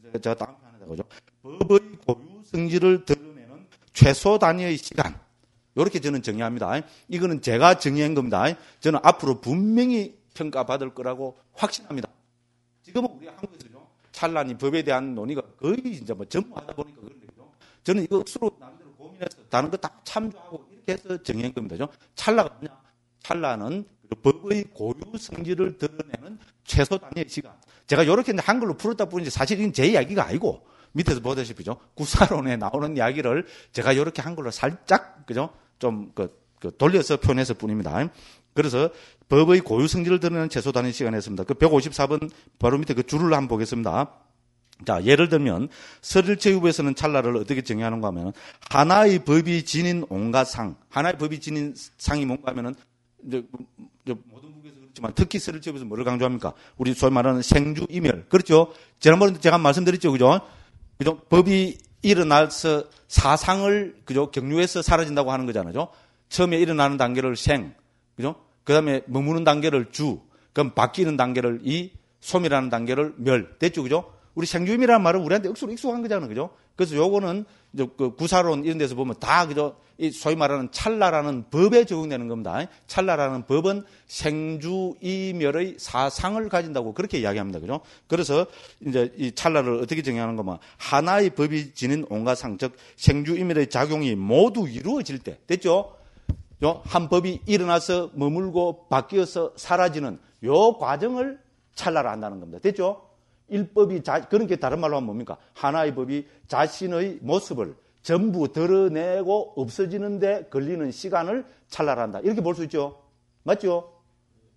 그래서 제가 다음 편에 보죠. 법의 고유 성질을 드러내는 최소 단위의 시간. 이렇게 저는 정의합니다. 이거는 제가 정의한 겁니다. 저는 앞으로 분명히 평가받을 거라고 확신합니다. 지금은 우리 한국에서 찬란히 법에 대한 논의가 거의 이제 뭐 전무하다 보니까 그런 거죠. 저는 이거 스스로 나대로 고민해서 다른 거다 참조하고 선택해서 정한 겁니다. 찰나가 뭐냐? 찰나는 그 법의 고유 성질을 드러내는 최소 단위의 시간. 제가 이렇게 한글로 풀었다 보니 지 사실 은제 이야기가 아니고 밑에서 보다시피죠. 구사론에 나오는 이야기를 제가 이렇게 한글로 살짝 그죠? 좀그 그 돌려서 표현했을 뿐입니다. 그래서 법의 고유 성질을 드러내는 최소 단위 시간이었습니다. 그 154번 바로 밑에 그 줄을 한번 보겠습니다. 자, 예를 들면 서를제후에서는 찰나를 어떻게 정의하는가 하면 하나의 법이 지닌 온갖 상, 하나의 법이 지닌 상이 뭔가 하면은 이제, 뭐, 이제 모든 국에서 그렇지만 특히 서를제후에서 뭐를 강조합니까? 우리 소위 말하는 생주 이멸. 그렇죠? 지난번에 제가 말씀드렸죠. 그죠? 그죠? 법이 일어나서 사상을 그죠? 경유해서 사라진다고 하는 거잖아요. 처음에 일어나는 단계를 생. 그죠? 그다음에 머무는 단계를 주. 그럼 바뀌는 단계를 이 소멸하는 단계를 멸. 됐죠? 그죠? 우리 생주임이라는 말은 우리한테 억수로 익숙한 거잖아요. 그죠? 그래서 요거는 이제 그 구사론 이런 데서 보면 다 그죠? 이 소위 말하는 찰나라는 법에 적용되는 겁니다. 찰나라는 법은 생주임멸의 사상을 가진다고 그렇게 이야기합니다. 그죠? 그래서 이제 이 찰나를 어떻게 정의하는 거면 하나의 법이 지닌 온갖 상, 적생주임멸의 작용이 모두 이루어질 때 됐죠? 한 법이 일어나서 머물고 바뀌어서 사라지는 요 과정을 찰나를 한다는 겁니다. 됐죠? 일법이 자, 그런 게 다른 말로 하면 뭡니까? 하나의 법이 자신의 모습을 전부 드러내고 없어지는데 걸리는 시간을 찰나한다. 이렇게 볼 수 있죠. 맞죠?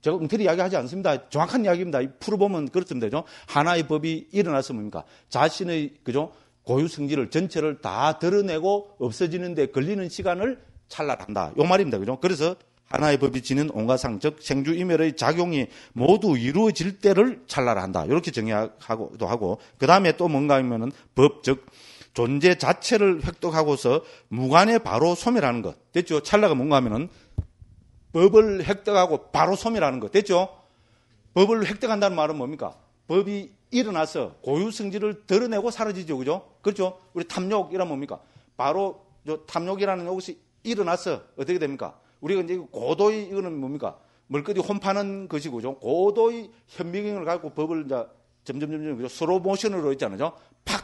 제가 엉터리 이야기하지 않습니다. 정확한 이야기입니다. 풀어보면 그렇습니다. 그죠? 하나의 법이 일어나서 뭡니까? 자신의 그죠? 고유 성질을 전체를 다 드러내고 없어지는데 걸리는 시간을 찰나한다. 요 말입니다. 그죠? 그래서 하나의 법이 지닌 온갖 상적, 생주이멸의 작용이 모두 이루어질 때를 찰나라 한다. 이렇게 정의하고도 하고, 그 다음에 또 뭔가 하면은 법, 적 존재 자체를 획득하고서 무관에 바로 소멸하는 것. 됐죠? 찰나가 뭔가 하면은 법을 획득하고 바로 소멸하는 것. 됐죠? 법을 획득한다는 말은 뭡니까? 법이 일어나서 고유 성질을 드러내고 사라지죠. 그죠? 그렇죠? 우리 탐욕이란 뭡니까? 바로 탐욕이라는 것이 일어나서 어떻게 됩니까? 우리가 이제 고도의 이거는 뭡니까? 물끄디 혼파는 것이고 좀 고도의 현미경을 갖고 법을 이제 점점 점점 서로 모션으로 있잖아요. 팍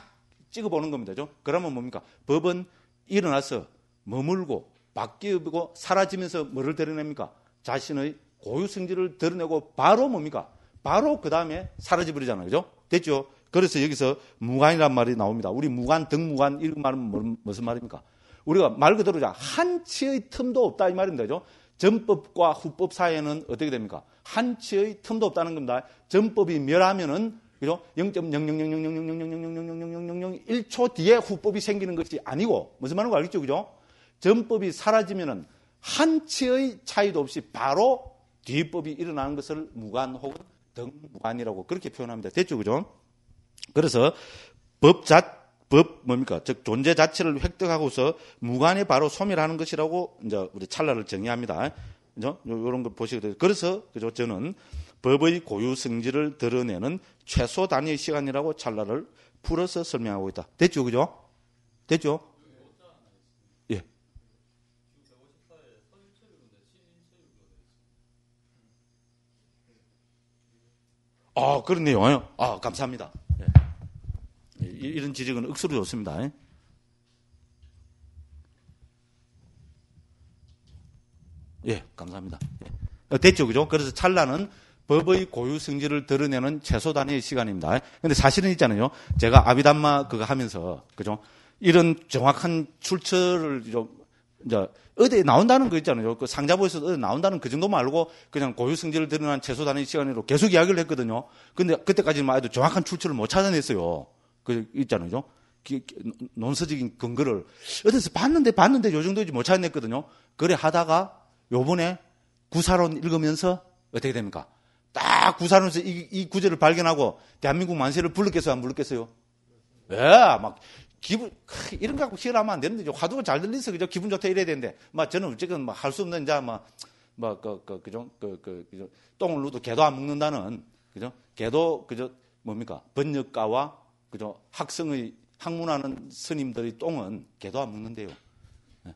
찍어 보는 겁니다. 죠 그러면 뭡니까? 법은 일어나서 머물고 바뀌고 사라지면서 뭐를 드러냅니까? 자신의 고유 성질을 드러내고 바로 뭡니까? 바로 그 다음에 사라져 버리잖아요. 그죠? 됐죠? 그래서 여기서 무관이란 말이 나옵니다. 우리 무관, 등무관, 이런 말은 뭐, 무슨 말입니까? 우리가 말 그대로 한치의 틈도 없다 이 말입니다. 전법과 후법 사이에는 어떻게 됩니까? 한치의 틈도 없다는 겁니다. 전법이 멸하면은 그죠? 0.00000000000000001초 뒤에 후법이 생기는 것이 아니고 무슨 말인가 알겠죠? 그죠? 전법이 사라지면은 한치의 차이도 없이 바로 뒷법이 일어나는 것을 무관 혹은 등무관이라고 그렇게 표현합니다. 됐죠? 그죠? 그래서 법 자, 법 뭡니까? 즉 존재 자체를 획득하고서 무관히 바로 소멸하는 것이라고 이제 우리 찰나를 정의합니다. 그죠? 요런 거 보시게 돼요. 그래서 그죠? 저는 법의 고유 성질을 드러내는 최소 단위의 시간이라고 찰나를 풀어서 설명하고 있다. 됐죠? 그죠? 됐죠? 예. 아, 그렇네요. 아, 감사합니다. 이런 지적은 억수로 좋습니다. 예, 감사합니다. 예. 됐죠, 그죠? 그래서 찰나는 법의 고유 성질을 드러내는 최소 단위의 시간입니다. 근데 사실은 있잖아요. 제가 아비담마 그거 하면서, 그죠? 이런 정확한 출처를 좀, 이제, 어디 나온다는 거 있잖아요. 그 상자보에서 어디 나온다는 그정도말고 그냥 고유 성질을 드러낸 최소 단위 의 시간으로 계속 이야기를 했거든요. 근데 그때까지만 해도 정확한 출처를 못 찾아냈어요. 그 있잖아요. 그죠? 논서적인 근거를 어디서 봤는데 봤는데 요 정도인지 못 찾아냈거든요. 그래 하다가 요번에 구사론 읽으면서 어떻게 됩니까? 딱 구사론에서 이, 이 구절을 발견하고 대한민국 만세를 불렀겠어요? 안 불렀겠어요? 예, 막 기분 이런 거 갖고 희열하면 안 되는데 화두가 잘 들리서 그죠? 기분 좋다 이래야 되는데 막 저는 어쨌든 막할 수 없는 이제 막막 그그그좀그그 그, 그, 그, 그 똥을 누도 개도 안 먹는다는 그죠? 개도 그죠? 뭡니까? 번역가와 그죠? 학성의 학문하는 스님들의 똥은 개도 안 먹는데요. 예.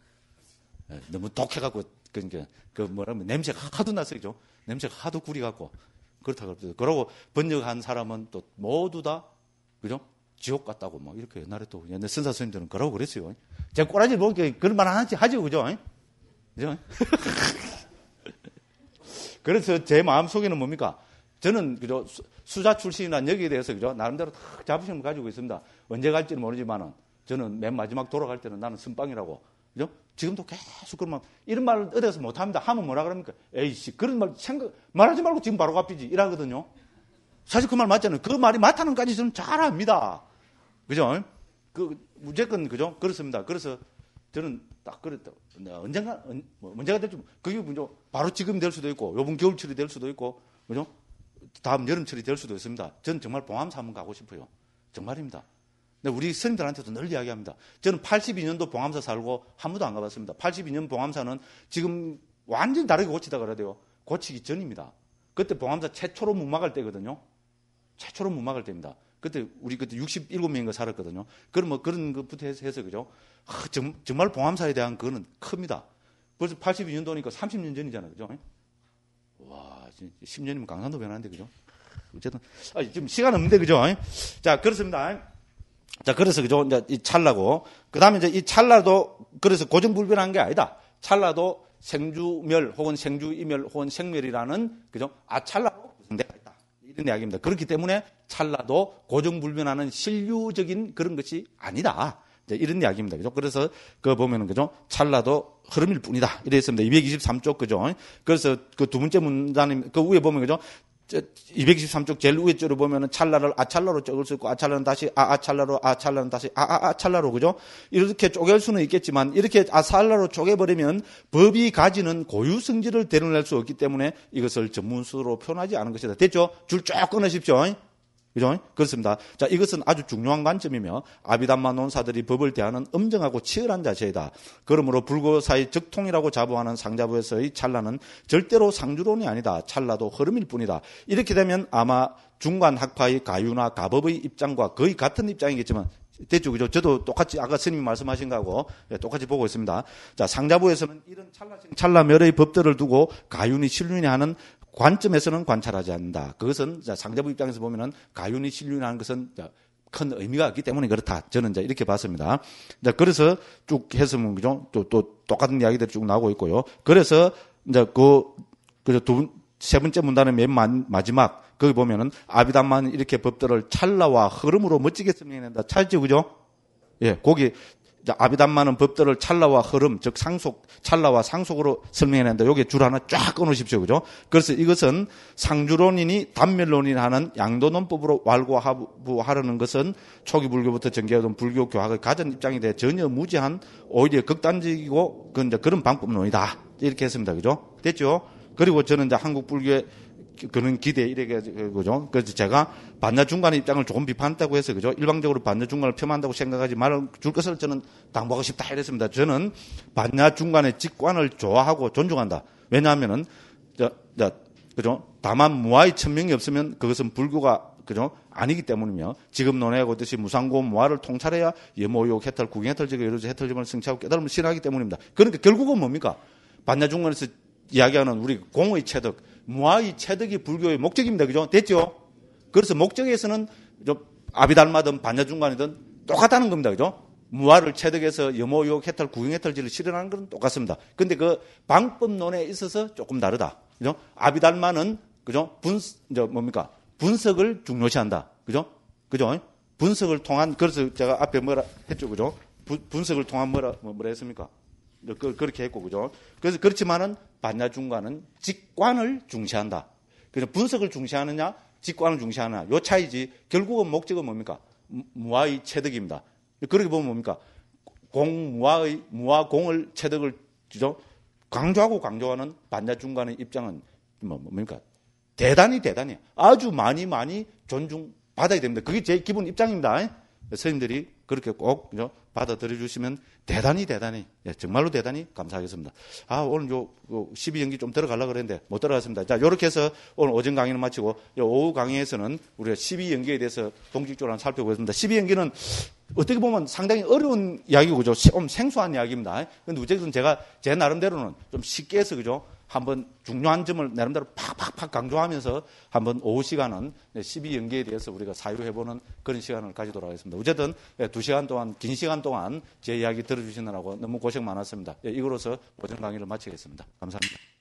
예, 너무 독해갖고 그니까그 뭐라 면 냄새가 하도 났어요, 냄새가 하도 구리갖고 그렇다고 그러죠. 그러고 번역한 사람은 또 모두 다 그죠? 지옥 같다고 뭐 이렇게 옛날에 또 옛날 선사 스님들은 그러고 그랬어요. 제가 꼬라지 먹게 그럴만 하지 하죠, 그죠? 그죠? 그래서 제 마음 속에는 뭡니까? 저는 그죠 수자출신이나 여기에 대해서 그죠 나름대로 탁 자부심을 가지고 있습니다. 언제 갈지는 모르지만은 저는 맨 마지막 돌아갈 때는 나는 선빵이라고 그죠? 지금도 계속 그런말 이런 말을 어디서 못합니다. 하면 뭐라 그럽니까? 에이씨 그런 말 생각 말하지 말고 지금 바로 갚이지 이러거든요. 사실 그 말 맞잖아요. 그 말이 맞다는까지 저는 잘 압니다. 그죠? 그 무조건 그죠? 그렇습니다. 그래서 저는 딱 그랬다. 네, 언젠가 언제가 뭐, 될지 그게 뭐죠? 바로 지금 될 수도 있고 요번 겨울철이 될 수도 있고 그죠? 다음 여름철이 될 수도 있습니다. 저는 정말 봉암 사문 가고 싶어요. 정말입니다. 근데 우리 스님들한테도 늘 이야기합니다. 저는 82년도 봉암사 살고 한 번도 안 가봤습니다. 82년 봉암사는 지금 완전히 다르게 고치다 그래야 돼요. 고치기 전입니다. 그때 봉암사 최초로 무막을 때거든요. 최초로 무막을 때입니다. 그때 우리 그때 67명인가 살았거든요. 그럼 뭐 그런 것부터 해서, 해서 그죠? 정, 정말 봉암사에 대한 그거는 큽니다. 벌써 82년도니까 30년 전이잖아요. 그죠? 와, 10년이면 강산도 변하는데, 그죠? 어쨌든, 아, 지금 시간 없는데, 그죠? 자, 그렇습니다. 자, 그래서 그죠? 이제 이 찰나고. 그 다음에 이제 이 찰나도, 그래서 고정불변한 게 아니다. 찰나도 생주멸 혹은 생주이멸 혹은 생멸이라는, 그죠? 아, 찰나도 내가 있다. 이런 이야기입니다. 그렇기 때문에 찰나도 고정불변하는 신류적인 그런 것이 아니다. 이런 이야기입니다. 그죠? 그래서 그거 보면은 그죠? 찰나도 흐름일 뿐이다. 이래 있습니다. 223쪽 그죠? 그래서 그 두 번째 문단님 그 위에 보면 그죠? 223쪽 제일 위에 쪽으로 보면은 찰나를 아찰나로 적을 수 있고 아찰나는 다시 아아찰나로 아찰나는 다시 아아찰나로 아, 그죠? 이렇게 쪼갤 수는 있겠지만 이렇게 아찰나로 쪼개버리면 법이 가지는 고유 성질을 드러낼수 없기 때문에 이것을 전문수로 표현하지 않은 것이다. 됐죠? 줄 쫙 끊으십시오. 그죠? 그렇습니다. 자, 이것은 아주 중요한 관점이며 아비담마 논사들이 법을 대하는 엄정하고 치열한 자세이다. 그러므로 불고사의 적통이라고 자부하는 상자부에서의 찰나는 절대로 상주론이 아니다. 찰나도 흐름일 뿐이다. 이렇게 되면 아마 중간 학파의 가유나 가법의 입장과 거의 같은 입장이겠지만 대죠 그죠? 저도 똑같이 아까 스님이 말씀하신 거하고 예, 똑같이 보고 있습니다. 자, 상자부에서는 이런 찰나 찰나멸의 법들을 두고 가윤이 실륜이 하는 관점에서는 관찰하지 않는다. 그것은 상대부 입장에서 보면은 가윤이 신륜이라는 것은 큰 의미가 있기 때문에 그렇다. 저는 이제 이렇게 봤습니다. 이제 그래서 쭉해서문 그죠? 또, 또 똑같은 이야기들이 쭉 나오고 있고요. 그래서 이제 그, 그 두, 세 번째 문단의 맨 마지막, 거기 보면은 아비담만 이렇게 법들을 찰나와 흐름으로 멋지게 설명해낸다. 찰지, 그죠? 예, 거기 아비담만은 법들을 찰나와 흐름, 즉 상속, 찰나와 상속으로 설명했는데 요게 줄 하나 쫙 끊으십시오. 그죠? 그래서 이것은 상주론이니 단멸론이니 하는 양도논법으로 왈구하려는 것은 초기 불교부터 전개하던 불교 교학의 가전 입장에 대해 전혀 무지한 오히려 극단적이고 그 이제 그런 방법론이다. 이렇게 했습니다. 그죠? 됐죠? 그리고 저는 이제 한국 불교의 그런 기대 이래가지고 그죠. 그래서 제가 반야 중간의 입장을 조금 비판한다고 해서 그죠. 일방적으로 반야 중간을 폄한다고 생각하지 말아 줄 것을 저는 당부하고 싶다 이랬습니다. 저는 반야 중간의 직관을 좋아하고 존중한다. 왜냐하면은 저, 저 그죠. 다만 무아의 천명이 없으면 그것은 불교가 그죠? 아니기 때문이며 지금 논의하고 있듯이 무상고 무아를 통찰해야 예모욕 해탈 구경해탈지가 여러 어져 해탈지만 승차하고 깨달음을 실현하기 때문입니다. 그러니까 결국은 뭡니까? 반야 중간에서 이야기하는 우리 공의 체득 무아의 체득이 불교의 목적입니다. 그죠? 됐죠? 그래서 목적에서는 아비달마든 반야중간이든 똑같다는 겁니다. 그죠? 무아를 체득해서 여모욕 해탈 구경 해탈지를 실현하는 것은 똑같습니다. 근데 그 방법론에 있어서 조금 다르다. 그죠? 아비달마는 그죠? 분, 저 뭡니까? 분석을 중요시한다. 그죠? 그죠? 분석을 통한, 그래서 제가 앞에 뭐라 했죠. 그죠? 부, 분석을 통한 뭐라, 뭐, 뭐라 했습니까? 그, 그, 그렇게 했고 그죠. 그래서 그렇지만은 반야 중간은 직관을 중시한다. 그래서 분석을 중시하느냐, 직관을 중시하느냐 요 차이지. 결국은 목적은 뭡니까? 무아의 체득입니다. 그렇게 보면 뭡니까? 공 무아의 무아 공을 체득을 그죠? 강조하고 강조하는 반야 중간의 입장은 뭐, 뭡니까? 대단히 대단히 아주 많이 많이 존중 받아야 됩니다. 그게 제 기본 입장입니다. 선생님들이 그렇게 꼭 받아들여 주시면 대단히 대단히 예, 정말로 대단히 감사하겠습니다. 아 오늘 요, 12연기 좀 들어가려 고 그랬는데 못 들어갔습니다. 자 요렇게 해서 오늘 오전 강의는 마치고 오후 강의에서는 우리가 12연기에 대해서 동식적으로 한번 살펴보겠습니다. 12연기는 어떻게 보면 상당히 어려운 이야기고 좀 생소한 이야기입니다. 근데 어쨌든 제가 제 나름대로는 좀 쉽게 해서 그죠 한번 중요한 점을 나름대로 팍팍팍 강조하면서 한 번 오후 시간은 시비 네, 연기에 대해서 우리가 사유해보는 그런 시간을 가지도록 하겠습니다. 어쨌든 예, 두 시간 동안 긴 시간 동안 제 이야기 들어주시느라고 너무 고생 많았습니다. 예, 이거로서 보정 강의를 마치겠습니다. 감사합니다.